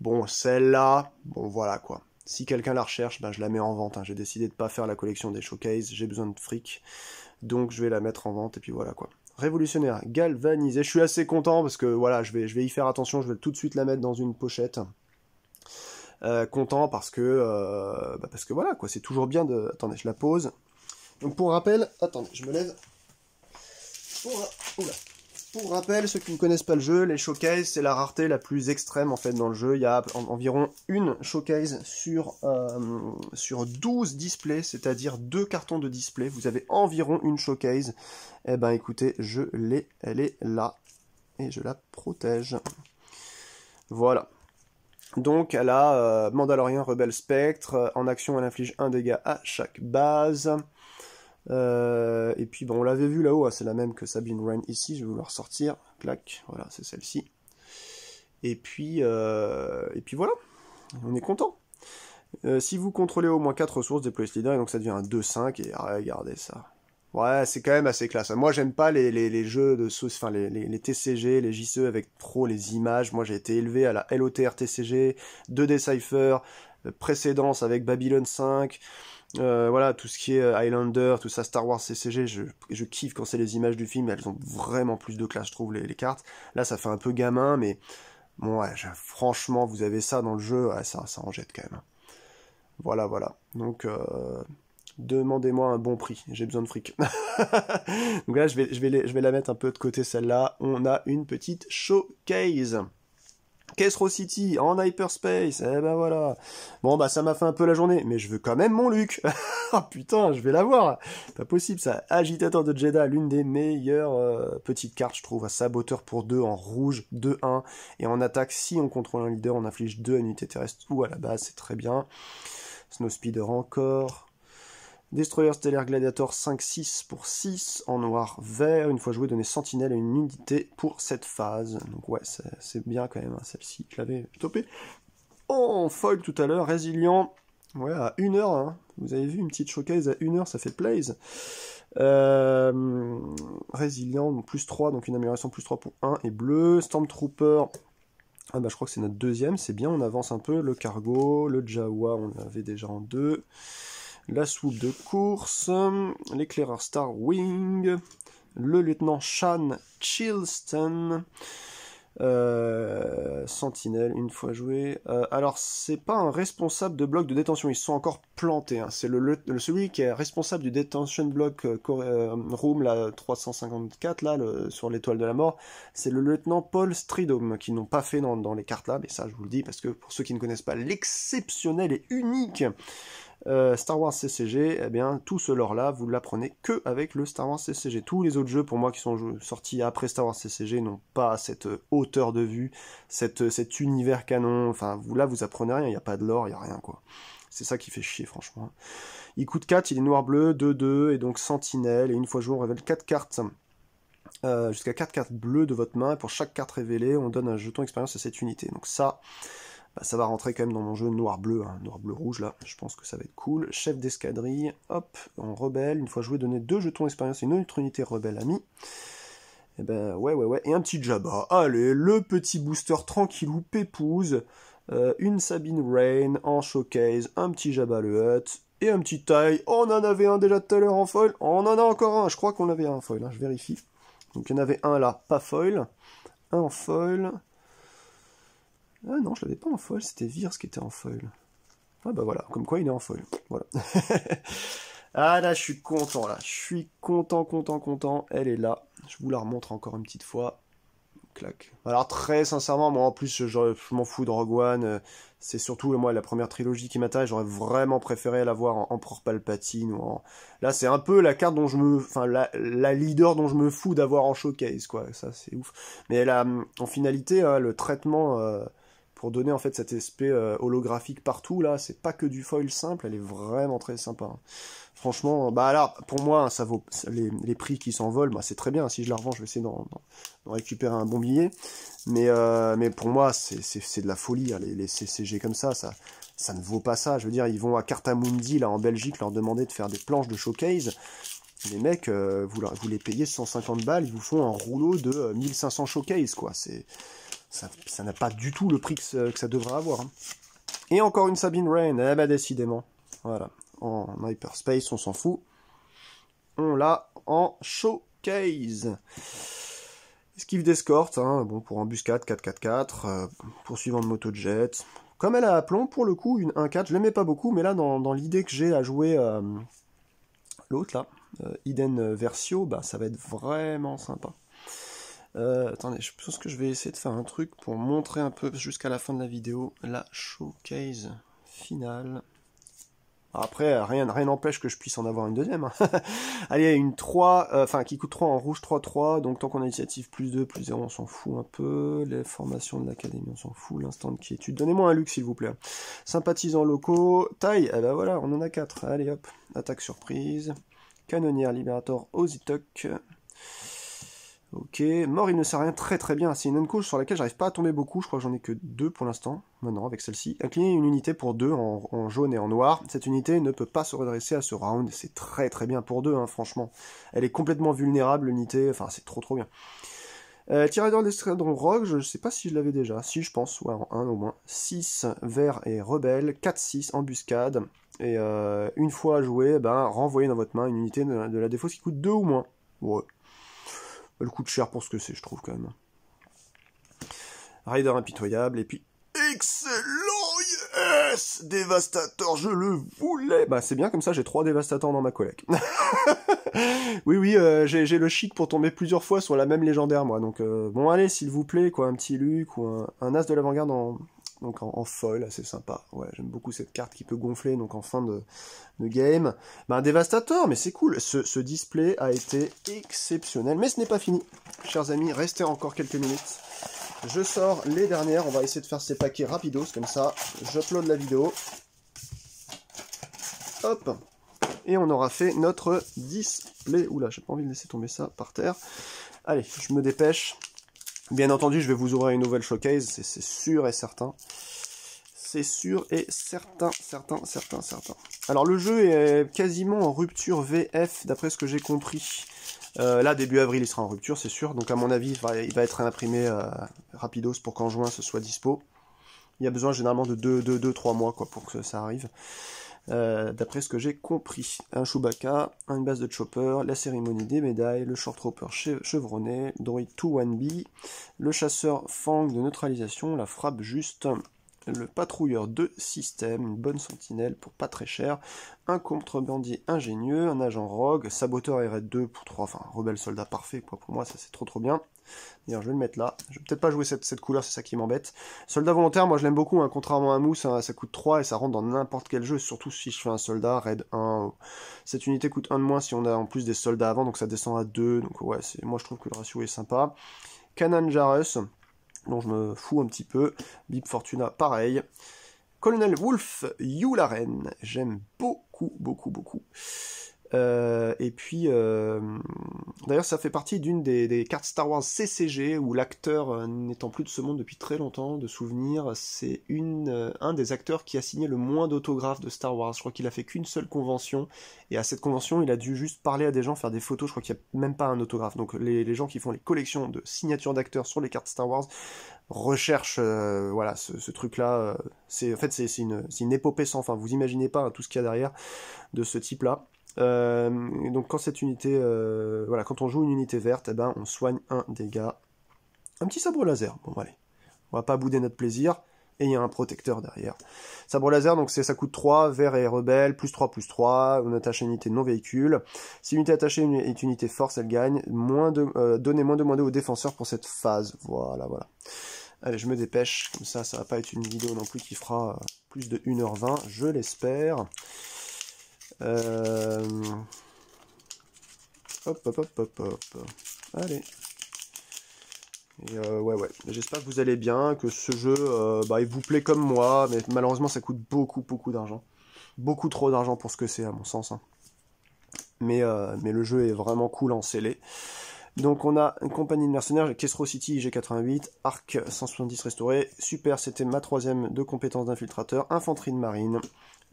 Bon, celle-là, bon voilà quoi. Si quelqu'un la recherche, ben, je la mets en vente. Hein. J'ai décidé de pas faire la collection des showcases, j'ai besoin de fric. Donc je vais la mettre en vente et puis voilà quoi. Révolutionnaire, galvanisé. Je suis assez content parce que voilà, je vais, je vais y faire attention. Je vais tout de suite la mettre dans une pochette. Euh, content parce que euh, bah parce que voilà quoi. C'est toujours bien de. Attendez, je la pose. Donc pour rappel, attendez, je me lève. Oula Oula. Pour rappel, ceux qui ne connaissent pas le jeu, les showcases, c'est la rareté la plus extrême en fait dans le jeu. Il y a environ une showcase sur, euh, sur 12 displays, c'est-à-dire deux cartons de display. Vous avez environ une showcase. Eh ben écoutez, je l'ai, elle est là. Et je la protège. Voilà. Donc elle a euh, Mandalorian Rebel Spectre. En action, elle inflige un dégât à chaque base. Euh, et puis bon, on l'avait vu là-haut, hein, c'est la même que Sabine Wren ici, je vais vous la ressortir, clac, voilà, c'est celle-ci. Et puis, euh, et puis voilà, on est content. Euh, si vous contrôlez au moins 4 ressources, déployez ce leader, et donc ça devient un 2-5, et regardez ça. Ouais, c'est quand même assez classe. Hein. Moi, j'aime pas les, les, jeux de sauce, enfin, les, les, TCG, les JCE avec trop les images. Moi, j'ai été élevé à la LOTR TCG, 2D Cypher, euh, précédence avec Babylon 5, euh, voilà, tout ce qui est euh, Highlander, tout ça, Star Wars CCG, je, je kiffe quand c'est les images du film, elles ont vraiment plus de classe, je trouve, les, les cartes. Là, ça fait un peu gamin, mais bon, ouais, franchement, vous avez ça dans le jeu, ça, ça en jette quand même. Hein. Voilà, voilà. Donc, euh, demandez-moi un bon prix, j'ai besoin de fric. Donc là, je vais, je, vais je vais la mettre un peu de côté, celle-là. On a une petite showcase. Kestro City en hyperspace, eh ben voilà. Bon bah ça m'a fait un peu la journée, mais je veux quand même mon Luc. Ah putain, je vais l'avoir. Pas possible ça. Agitateur de Jeddah, l'une des meilleures euh, petites cartes je trouve, à saboteur pour 2 en rouge, 2-1. Et en attaque, si on contrôle un leader, on inflige 2 à une unité terrestre ou à la base, c'est très bien. Snow Speeder encore. Destroyer Stellar Gladiator 5-6 pour 6 en noir vert. Une fois joué, donner sentinelle à une unité pour cette phase. Donc ouais, c'est bien quand même, un hein. celle-ci, je l'avais topé, En foil tout à l'heure, résilient. Ouais, à 1 heure, hein. vous avez vu une petite showcase à 1 heure, ça fait plays. Euh, résilient, plus 3, donc une amélioration plus 3 pour 1 et bleu. Stormtrooper, ah bah je crois que c'est notre deuxième, c'est bien, on avance un peu. Le cargo, le Jawa, on l'avait déjà en deux la soupe de course, l'éclaireur Star Wing, le lieutenant Shan Chilston, euh, Sentinelle, une fois joué. Euh, alors, c'est pas un responsable de bloc de détention, ils sont encore plantés. Hein. C'est le, celui qui est responsable du detention block euh, room, 354, là, sur l'étoile de la mort. C'est le lieutenant Paul Stridom, qui n'ont pas fait dans, dans les cartes là, mais ça, je vous le dis, parce que pour ceux qui ne connaissent pas l'exceptionnel et unique euh, Star Wars CCG, eh bien, tout ce lore-là, vous l'apprenez que avec le Star Wars CCG. Tous les autres jeux, pour moi, qui sont sortis après Star Wars CCG, n'ont pas cette euh, hauteur de vue, cette, euh, cet univers canon. Enfin, vous, là, vous apprenez rien, il n'y a pas de lore, il n'y a rien, quoi. C'est ça qui fait chier, franchement. Il coûte 4, il est noir-bleu, 2-2, et donc sentinelle, et une fois joué, on révèle 4 cartes. jusqu'à 4 cartes bleues de votre main, et pour chaque carte révélée, on donne un jeton expérience à cette unité. Donc ça, bah, ça va rentrer quand même dans mon jeu noir-bleu, hein, noir-bleu-rouge là, je pense que ça va être cool. Chef d'escadrille, hop, en rebelle, une fois joué, donner deux jetons expérience et une autre unité rebelle ami Et eh ben ouais, ouais, ouais, et un petit Jabba. Allez, le petit booster tranquille ou pépouze, euh, une Sabine Rain en showcase, un petit Jabba le Hut, et un petit taille. On en avait un déjà tout à l'heure en foil, on en a encore un, je crois qu'on avait un foil, hein, je vérifie. Donc il y en avait un là, pas foil, un en foil, ah non, je l'avais pas en foil, c'était Virs qui était en foil. Ah bah voilà, comme quoi il est en foil. Voilà. ah là, je suis content là. Je suis content, content, content. Elle est là. Je vous la remontre encore une petite fois. Clac. Alors très sincèrement, moi en plus, je, m'en fous de Rogue One. C'est surtout moi la première trilogie qui m'attaque. J'aurais vraiment préféré l'avoir en propre Palpatine ou en. Là, c'est un peu la carte dont je me, enfin la, leader dont je me fous d'avoir en showcase quoi. Ça c'est ouf. Mais là, en finalité, hein, le traitement. Euh, donner en fait cet aspect euh, holographique partout là, c'est pas que du foil simple, elle est vraiment très sympa. Hein. Franchement, euh, bah alors pour moi hein, ça vaut les, les prix qui s'envolent, bah, c'est très bien. Si je la revends, je vais essayer d'en récupérer un bon billet. Mais euh, mais pour moi c'est de la folie hein, les, CCG comme ça, ça ça ne vaut pas ça. Je veux dire ils vont à Cartamundi là en Belgique leur demander de faire des planches de showcase. Les mecs, euh, vous, vous les payez 150 balles, ils vous font un rouleau de 1500 showcase quoi. C'est ça n'a pas du tout le prix que, ça devrait avoir. Hein. Et encore une Sabine Rain, eh ben décidément. Voilà, en hyperspace, on s'en fout. On l'a en showcase. Esquive d'escorte, hein, bon, pour embuscade 4-4-4, euh, poursuivant de moto jet. Comme elle a plomb, pour le coup, une 1-4, je l'aimais pas beaucoup, mais là, dans, l'idée que j'ai à jouer euh, l'autre, là, euh, Iden Versio, bah, ça va être vraiment sympa. Euh, attendez, je pense que je vais essayer de faire un truc pour montrer un peu jusqu'à la fin de la vidéo la showcase finale. Après, rien rien n'empêche que je puisse en avoir une deuxième. Hein. Allez, une 3, euh, enfin qui coûte 3 en rouge, 3-3. Donc tant qu'on a initiative, plus 2, plus 0, on s'en fout un peu. Les formations de l'académie, on s'en fout. L'instant de quiétude. Donnez-moi un luxe, s'il vous plaît. Sympathisants locaux. Taille, eh ben voilà, on en a 4. Allez hop, attaque surprise. Canonnière, Libérator, Ozytoc. Ok, mort il ne sert à rien très très bien, c'est une couche sur laquelle j'arrive pas à tomber beaucoup, je crois que j'en ai que deux pour l'instant, maintenant avec celle-ci. Incliner une unité pour deux en, jaune et en noir, cette unité ne peut pas se redresser à ce round, c'est très très bien pour deux hein, franchement. Elle est complètement vulnérable l'unité, enfin c'est trop trop bien. Euh, Tirador d'Escadron Rogue, je sais pas si je l'avais déjà, si je pense, ouais en 1 au moins. 6 vert et rebelle, 4-6 embuscade, et euh, une fois joué, eh ben renvoyez dans votre main une unité de, la défausse qui coûte 2 ou moins le coup de cher pour ce que c'est, je trouve quand même. Rider impitoyable, et puis excellent, yes, dévastateur, je le voulais. Bah c'est bien comme ça, j'ai trois dévastateurs dans ma collecte. oui oui, euh, j'ai le chic pour tomber plusieurs fois sur la même légendaire moi. Donc euh, bon allez, s'il vous plaît, quoi, un petit Luc ou un as de l'avant-garde en, donc en, folle, foil, assez sympa. Ouais, j'aime beaucoup cette carte qui peut gonfler, donc en fin de, game. un ben, dévastateur, mais c'est cool. Ce, ce, display a été exceptionnel. Mais ce n'est pas fini, chers amis. Restez encore quelques minutes. Je sors les dernières. On va essayer de faire ces paquets rapidos, comme ça. J'upload la vidéo. Hop et on aura fait notre display. Oula, j'ai pas envie de laisser tomber ça par terre. Allez, je me dépêche. Bien entendu, je vais vous ouvrir une nouvelle showcase, c'est sûr et certain. C'est sûr et certain, certain, certain, certain. Alors le jeu est quasiment en rupture VF, d'après ce que j'ai compris. Euh, là, début avril, il sera en rupture, c'est sûr. Donc à mon avis, il va être imprimé euh, rapidos pour qu'en juin, ce soit dispo. Il y a besoin généralement de 2-3 mois quoi, pour que ça arrive. Euh, d'après ce que j'ai compris. Un Chewbacca, une base de chopper, la cérémonie des médailles, le short trooper chevronné, droid 2-1B, le chasseur Fang de neutralisation, la frappe juste, le patrouilleur de système, une bonne sentinelle pour pas très cher, un contrebandier ingénieux, un agent rogue, saboteur R2 pour 3, enfin rebelle soldat parfait quoi pour moi ça c'est trop trop bien je vais le mettre là. Je vais peut-être pas jouer cette, couleur, c'est ça qui m'embête. Soldat volontaire, moi je l'aime beaucoup, hein. contrairement à Mousse, hein, ça coûte 3 et ça rentre dans n'importe quel jeu, surtout si je fais un soldat, raid 1. Cette unité coûte 1 de moins si on a en plus des soldats avant, donc ça descend à 2. Donc ouais, moi je trouve que le ratio est sympa. Kanan Jarus, dont je me fous un petit peu. Bip Fortuna, pareil. Colonel Wolf, Yularen, j'aime beaucoup, beaucoup, beaucoup. Euh, et puis, euh, d'ailleurs, ça fait partie d'une des, cartes Star Wars CCG où l'acteur euh, n'étant plus de ce monde depuis très longtemps, de souvenir, c'est un des acteurs qui a signé le moins d'autographes de Star Wars. Je crois qu'il a fait qu'une seule convention et à cette convention, il a dû juste parler à des gens, faire des photos. Je crois qu'il n'y a même pas un autographe. Donc, les, gens qui font les collections de signatures d'acteurs sur les cartes Star Wars recherchent voilà ce, truc là en fait c'est une épopée sans fin vous imaginez pas hein, tout ce qu'il y a derrière de ce type là euh, donc quand cette unité, euh, voilà, quand on joue une unité verte, eh ben, on soigne un dégât. Un petit sabre laser. Bon, allez, on va pas bouder notre plaisir et il y a un protecteur derrière. Sabre laser, donc c'est ça coûte 3, vert et rebelle, plus 3, plus 3, on attache une unité non véhicule. Si l'unité attachée est une unité force, elle gagne. Moins de, euh, donnez moins de moins aux défenseurs pour cette phase. Voilà, voilà. Allez, je me dépêche, comme ça, ça va pas être une vidéo non plus qui fera plus de 1h20, je l'espère. Hop, hop, hop, hop, hop. Allez. ouais, ouais. J'espère que vous allez bien, que ce jeu, il vous plaît comme moi, mais malheureusement, ça coûte beaucoup, beaucoup d'argent. Beaucoup trop d'argent pour ce que c'est, à mon sens. Mais, mais le jeu est vraiment cool en scellé. Donc on a une compagnie de mercenaires, Kestro City g 88 Arc 170 restauré, super, c'était ma troisième de compétences d'infiltrateur, infanterie de marine,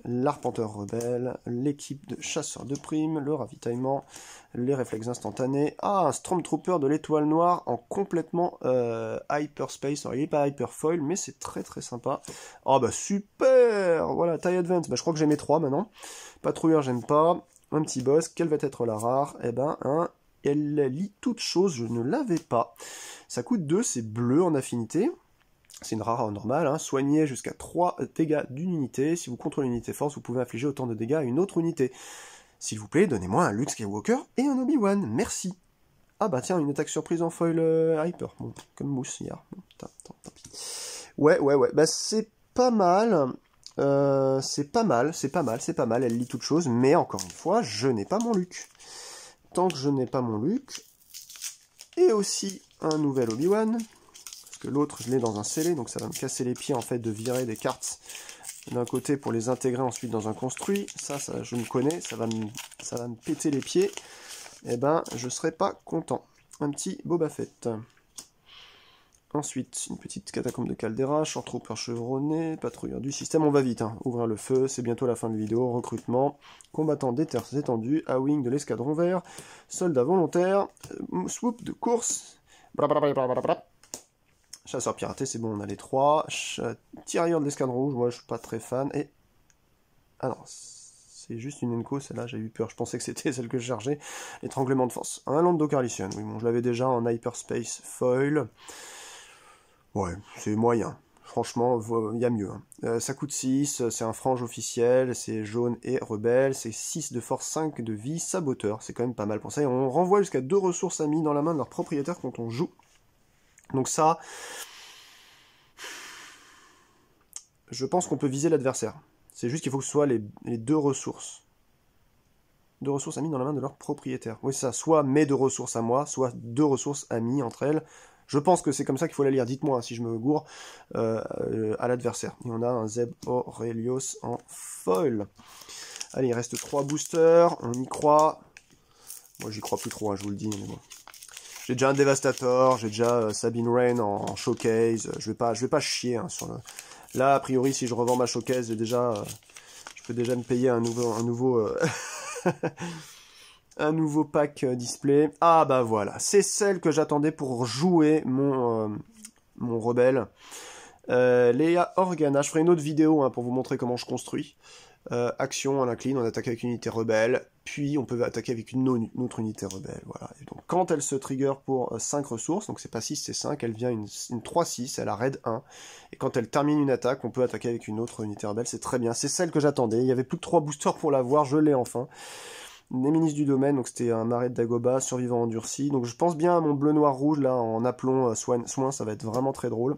l'arpenteur rebelle, l'équipe de chasseurs de primes, le ravitaillement, les réflexes instantanés. Ah, un Stormtrooper de l'étoile noire en complètement euh, hyperspace. Alors, il n'est pas hyperfoil, mais c'est très très sympa. Ah oh, bah super Voilà, taille advance. Bah, je crois que j'ai mes trois maintenant. Patrouilleur, j'aime pas. Un petit boss. Quelle va être la rare Eh ben, un elle lit toutes choses, je ne l'avais pas. Ça coûte 2, c'est bleu en affinité. C'est une rare normale, hein. soignez jusqu'à 3 dégâts d'une unité. Si vous contrôlez une unité force, vous pouvez infliger autant de dégâts à une autre unité. S'il vous plaît, donnez-moi un Luke Skywalker et un Obi-Wan, merci. Ah bah tiens, une attaque surprise en foil euh, hyper, bon, comme mousse hier. Ouais, ouais, ouais, bah c'est pas mal. Euh, c'est pas mal, c'est pas mal, c'est pas mal, elle lit toute chose, mais encore une fois, je n'ai pas mon Luke tant que je n'ai pas mon Luke. Et aussi un nouvel Obi-Wan, parce que l'autre, je l'ai dans un scellé, donc ça va me casser les pieds, en fait, de virer des cartes d'un côté pour les intégrer ensuite dans un construit. Ça, ça je me connais, ça va me, ça va me péter les pieds. et eh ben, je serai pas content. Un petit Boba Fett. Ensuite, une petite catacombe de Caldera, chantrooper chevronné, patrouilleur du système, on va vite, hein. ouvrir le feu, c'est bientôt la fin de la vidéo, recrutement, combattant des terres étendues, A-Wing de l'escadron vert, soldat volontaire, euh, swoop de course, chasseur piraté, c'est bon, on a les trois, tirailleur de l'escadron rouge, moi je suis pas très fan, et... Ah non, c'est juste une Enco, celle-là, j'ai eu peur, je pensais que c'était celle que je chargeais, étranglement de force, un Lando carlissian, oui bon, je l'avais déjà en hyperspace foil... Ouais, c'est moyen. Franchement, il y a mieux. Hein. Euh, ça coûte 6, euh, c'est un frange officiel, c'est jaune et rebelle, c'est 6 de force, 5 de vie, saboteur, c'est quand même pas mal pour ça. Et on renvoie jusqu'à deux ressources amies dans la main de leur propriétaire quand on joue. Donc ça, je pense qu'on peut viser l'adversaire. C'est juste qu'il faut que ce soit les, deux ressources. Deux ressources amies dans la main de leur propriétaire. Oui, ça, soit mes deux ressources à moi, soit deux ressources amies entre elles. Je pense que c'est comme ça qu'il faut la lire. Dites-moi si je me gourre euh, à l'adversaire. Et on a un Zeb Aurelios en foil. Allez, il reste trois boosters. On y croit. Moi, j'y crois plus trop, hein, je vous le dis. J'ai déjà un Devastator, j'ai déjà euh, Sabine Rain en, showcase. Je vais pas, je vais pas chier hein, sur le. Là, a priori, si je revends ma showcase, déjà, euh, je peux déjà me payer un nouveau, un nouveau, Un nouveau pack euh, display. Ah bah voilà, c'est celle que j'attendais pour jouer mon, euh, mon rebelle. Euh, Léa Organa, je ferai une autre vidéo hein, pour vous montrer comment je construis. Euh, action, on l'incline, on attaque avec une unité rebelle, puis on peut attaquer avec une, autre unité rebelle. Voilà. donc quand elle se trigger pour 5 ressources, donc c'est pas 6, c'est 5, elle vient une, 3-6, elle a raid 1. Et quand elle termine une attaque, on peut attaquer avec une autre unité rebelle, c'est très bien. C'est celle que j'attendais, il y avait plus de 3 boosters pour l'avoir, je l'ai enfin. Néminis du domaine, donc c'était un arrêt de Dagoba, survivant endurci. Donc je pense bien à mon bleu noir rouge là en aplomb euh, soin, ça va être vraiment très drôle.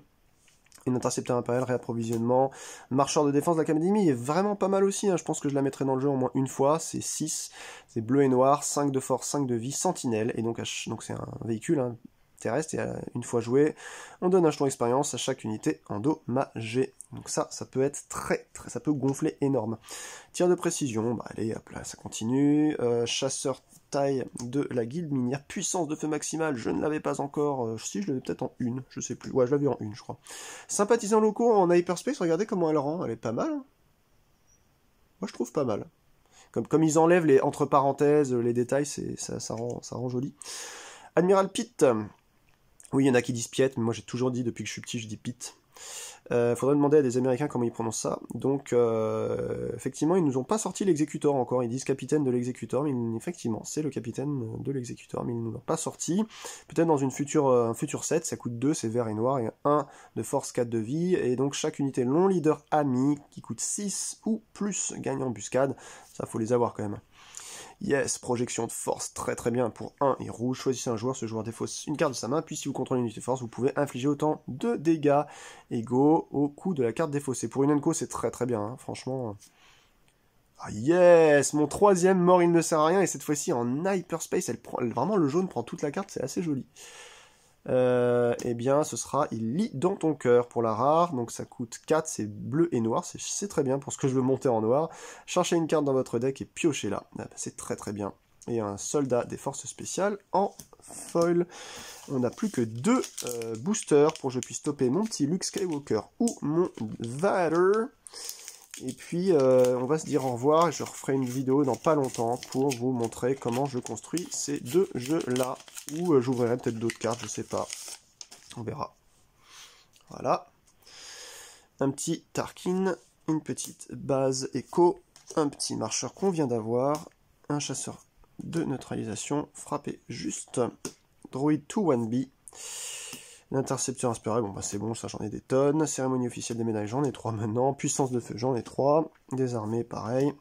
Une intercepteur impérial, réapprovisionnement. Marcheur de défense de l'académie est vraiment pas mal aussi. Hein. Je pense que je la mettrai dans le jeu au moins une fois. C'est 6, c'est bleu et noir, 5 de force, 5 de vie, sentinelle. Et donc c'est un véhicule hein, terrestre. Et euh, une fois joué, on donne un jeton d'expérience à chaque unité endommagée. Donc ça, ça peut être très, très, ça peut gonfler énorme. Tir de précision, bah allez, hop là, ça continue. Euh, chasseur taille de la guilde minière, puissance de feu maximale, je ne l'avais pas encore, euh, si je l'avais peut-être en une, je sais plus, ouais je l'avais en une je crois. Sympathisant locaux en hyperspace, regardez comment elle rend, elle est pas mal. Hein. Moi je trouve pas mal. Comme, comme ils enlèvent les entre parenthèses, les détails, c'est, ça, ça, rend, ça rend joli. Admiral Pitt, oui il y en a qui disent Piet, mais moi j'ai toujours dit depuis que je suis petit, je dis Pitt. Il euh, faudrait demander à des Américains comment ils prononcent ça. Donc, euh, effectivement, ils nous ont pas sorti l'exécuteur encore. Ils disent capitaine de l'exécuteur, mais effectivement, c'est le capitaine de l'exécuteur, mais ils nous l'ont pas sorti. Peut-être dans une future, euh, un futur set, ça coûte 2, c'est vert et noir, et 1 de force 4 de vie, et donc chaque unité long leader ami qui coûte 6 ou plus gagne buscade, Ça, faut les avoir quand même. Yes, projection de force, très très bien. Pour 1 et rouge, choisissez un joueur, ce joueur défausse une carte de sa main, puis si vous contrôlez une unité de force, vous pouvez infliger autant de dégâts égaux au coup de la carte défaussée. Pour une Enco, c'est très très bien, hein. franchement. Ah yes, mon troisième mort, il ne sert à rien, et cette fois-ci en hyperspace, elle prend, vraiment le jaune prend toute la carte, c'est assez joli et euh, eh bien ce sera Il lit dans ton cœur pour la rare, donc ça coûte 4, c'est bleu et noir, c'est très bien pour ce que je veux monter en noir. Cherchez une carte dans votre deck et piochez là ah, bah, c'est très très bien. Et un soldat des forces spéciales en foil. On n'a plus que deux euh, boosters pour que je puisse stopper mon petit Luke Skywalker ou mon Vader. Et puis, euh, on va se dire au revoir. Je referai une vidéo dans pas longtemps pour vous montrer comment je construis ces deux jeux-là. Ou euh, j'ouvrirai peut-être d'autres cartes, je sais pas. On verra. Voilà. Un petit Tarkin, une petite base écho, un petit marcheur qu'on vient d'avoir, un chasseur de neutralisation frappé juste, droid to 1B. L'intercepteur inspiré, bon bah c'est bon, ça j'en ai des tonnes. Cérémonie officielle des médailles, j'en ai trois maintenant. Puissance de feu, j'en ai trois. désarmé, pareil.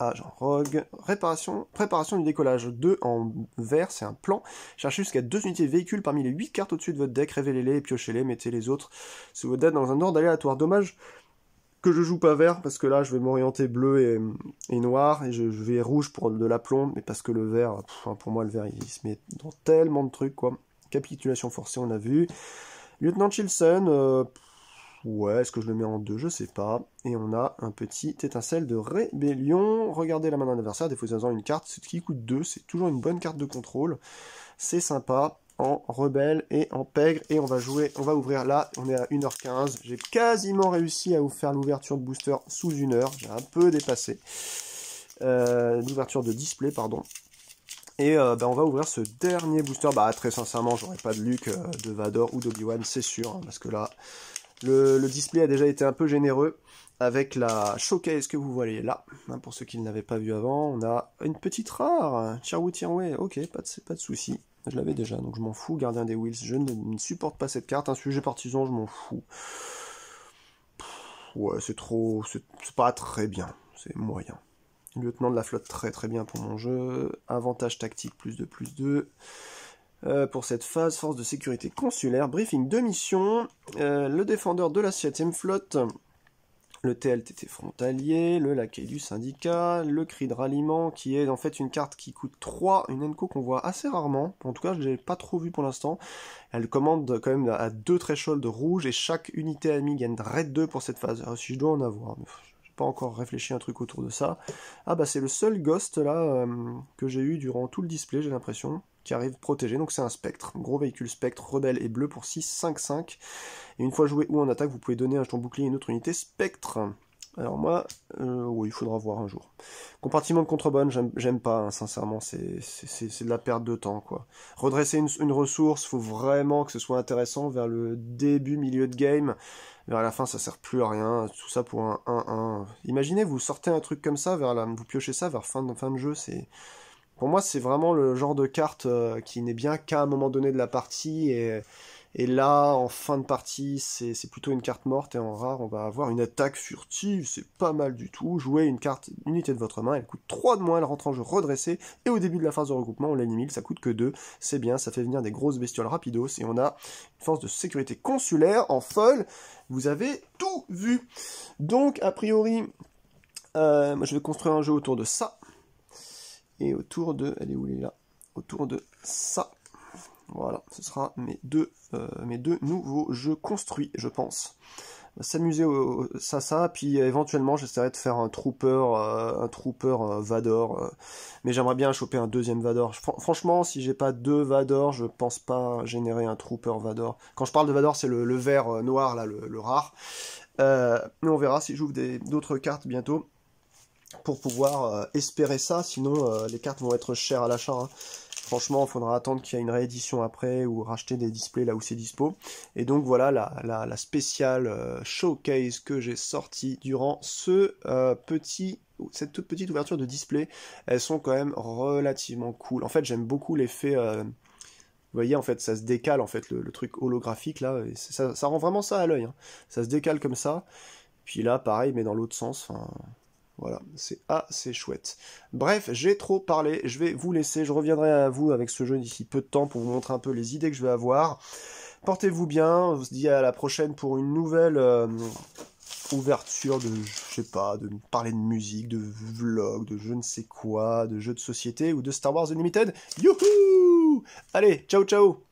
agent rogue. Réparation, préparation du décollage 2 en vert, c'est un plan. Cherchez jusqu'à deux unités de véhicules parmi les 8 cartes au-dessus de votre deck, révélez-les et piochez-les, mettez les autres sous votre deck dans un ordre aléatoire. Dommage que je joue pas vert parce que là je vais m'orienter bleu et, noir et je, vais rouge pour de la plombe, mais parce que le vert pour moi le vert il se met dans tellement de trucs quoi capitulation forcée, on a vu. Lieutenant Chilson, euh, ouais, est-ce que je le mets en deux Je sais pas. Et on a un petit étincelle de rébellion. Regardez la main d'un adversaire, ça en une carte, ce qui coûte 2, c'est toujours une bonne carte de contrôle. C'est sympa en rebelle et en pègre et on va jouer, on va ouvrir là, on est à 1h15, j'ai quasiment réussi à vous faire l'ouverture de booster sous une heure, j'ai un peu dépassé, euh, l'ouverture de display pardon, et euh, ben, on va ouvrir ce dernier booster. Bah, très sincèrement, j'aurais pas de Luke, euh, de Vador ou d'Obi-Wan, c'est sûr, hein, parce que là, le, display a déjà été un peu généreux avec la showcase que vous voyez là. Hein, pour ceux qui ne l'avaient pas vu avant, on a une petite rare, Tiens, tiens, ouais ok, pas de, pas de souci. Je l'avais déjà, donc je m'en fous, Gardien des Wills, je ne, supporte pas cette carte, un sujet partisan, je m'en fous. ouais, c'est trop, c'est pas très bien, c'est moyen. Lieutenant de la flotte, très très bien pour mon jeu. Avantage tactique, plus de plus 2. Euh, pour cette phase, force de sécurité consulaire, briefing de mission, euh, le défendeur de la 7ème flotte, le TLTT frontalier, le laquais du syndicat, le cri de ralliement, qui est en fait une carte qui coûte 3, une Enco qu'on voit assez rarement, en tout cas je ne l'ai pas trop vue pour l'instant, elle commande quand même à 2 thresholds rouges, et chaque unité amie gagne red 2 pour cette phase, euh, si je dois en avoir, encore réfléchi un truc autour de ça. Ah bah c'est le seul Ghost là euh, que j'ai eu durant tout le display, j'ai l'impression, qui arrive protégé, donc c'est un Spectre, gros véhicule Spectre, rebelle et bleu pour 6, 5, 5. Et une fois joué ou en attaque, vous pouvez donner un jeton bouclier une autre unité Spectre. Alors moi, euh, oui, il faudra voir un jour. Compartiment de contrebonne, j'aime pas, hein, sincèrement, c'est de la perte de temps, quoi. Redresser une, ressource, faut vraiment que ce soit intéressant vers le début, milieu de game. Vers la fin, ça sert plus à rien, tout ça pour un 1-1. Imaginez, vous sortez un truc comme ça, vers la, vous piochez ça vers fin de, fin de jeu, c'est... Pour moi, c'est vraiment le genre de carte euh, qui n'est bien qu'à un moment donné de la partie et et là, en fin de partie, c'est plutôt une carte morte et en rare, on va avoir une attaque furtive, c'est pas mal du tout. Jouez une carte unité de votre main, elle coûte 3 de moins, elle rentre en jeu redressée, et au début de la phase de regroupement, on l'anime, ça coûte que 2, c'est bien, ça fait venir des grosses bestioles rapidos, et on a une force de sécurité consulaire en folle, vous avez tout vu. Donc, a priori, euh, moi, je vais construire un jeu autour de ça, et autour de, elle est où, elle est là, autour de ça. Voilà, ce sera mes deux, euh, mes deux nouveaux jeux construits, je pense. S'amuser au, ça, ça, puis éventuellement j'essaierai de faire un trooper, euh, un trooper euh, Vador. mais j'aimerais bien choper un deuxième Vador. franchement, si j'ai pas deux Vador, je pense pas générer un trooper Vador. Quand je parle de Vador, c'est le, vert noir là, le, le rare. mais on verra si j'ouvre d'autres cartes bientôt pour pouvoir espérer ça. Sinon, les cartes vont être chères à l'achat. Hein. Franchement, il faudra attendre qu'il y ait une réédition après ou racheter des displays là où c'est dispo. Et donc voilà la, spéciale euh, showcase que j'ai sortie durant ce euh, petit cette toute petite ouverture de display, elles sont quand même relativement cool. En fait, j'aime beaucoup l'effet euh, vous voyez, en fait, ça se décale, en fait, le, truc holographique, là, ça, rend vraiment ça à l'œil. Hein. Ça se décale comme ça. Puis là, pareil, mais dans l'autre sens. enfin... Voilà, c'est assez chouette. Bref, j'ai trop parlé, je vais vous laisser, je reviendrai à vous avec ce jeu d'ici peu de temps pour vous montrer un peu les idées que je vais avoir. Portez-vous bien, on se dit à la prochaine pour une nouvelle euh, ouverture de, je sais pas, de parler de musique, de vlog, de je ne sais quoi, de jeux de société ou de Star Wars Unlimited. Youhou Allez, ciao ciao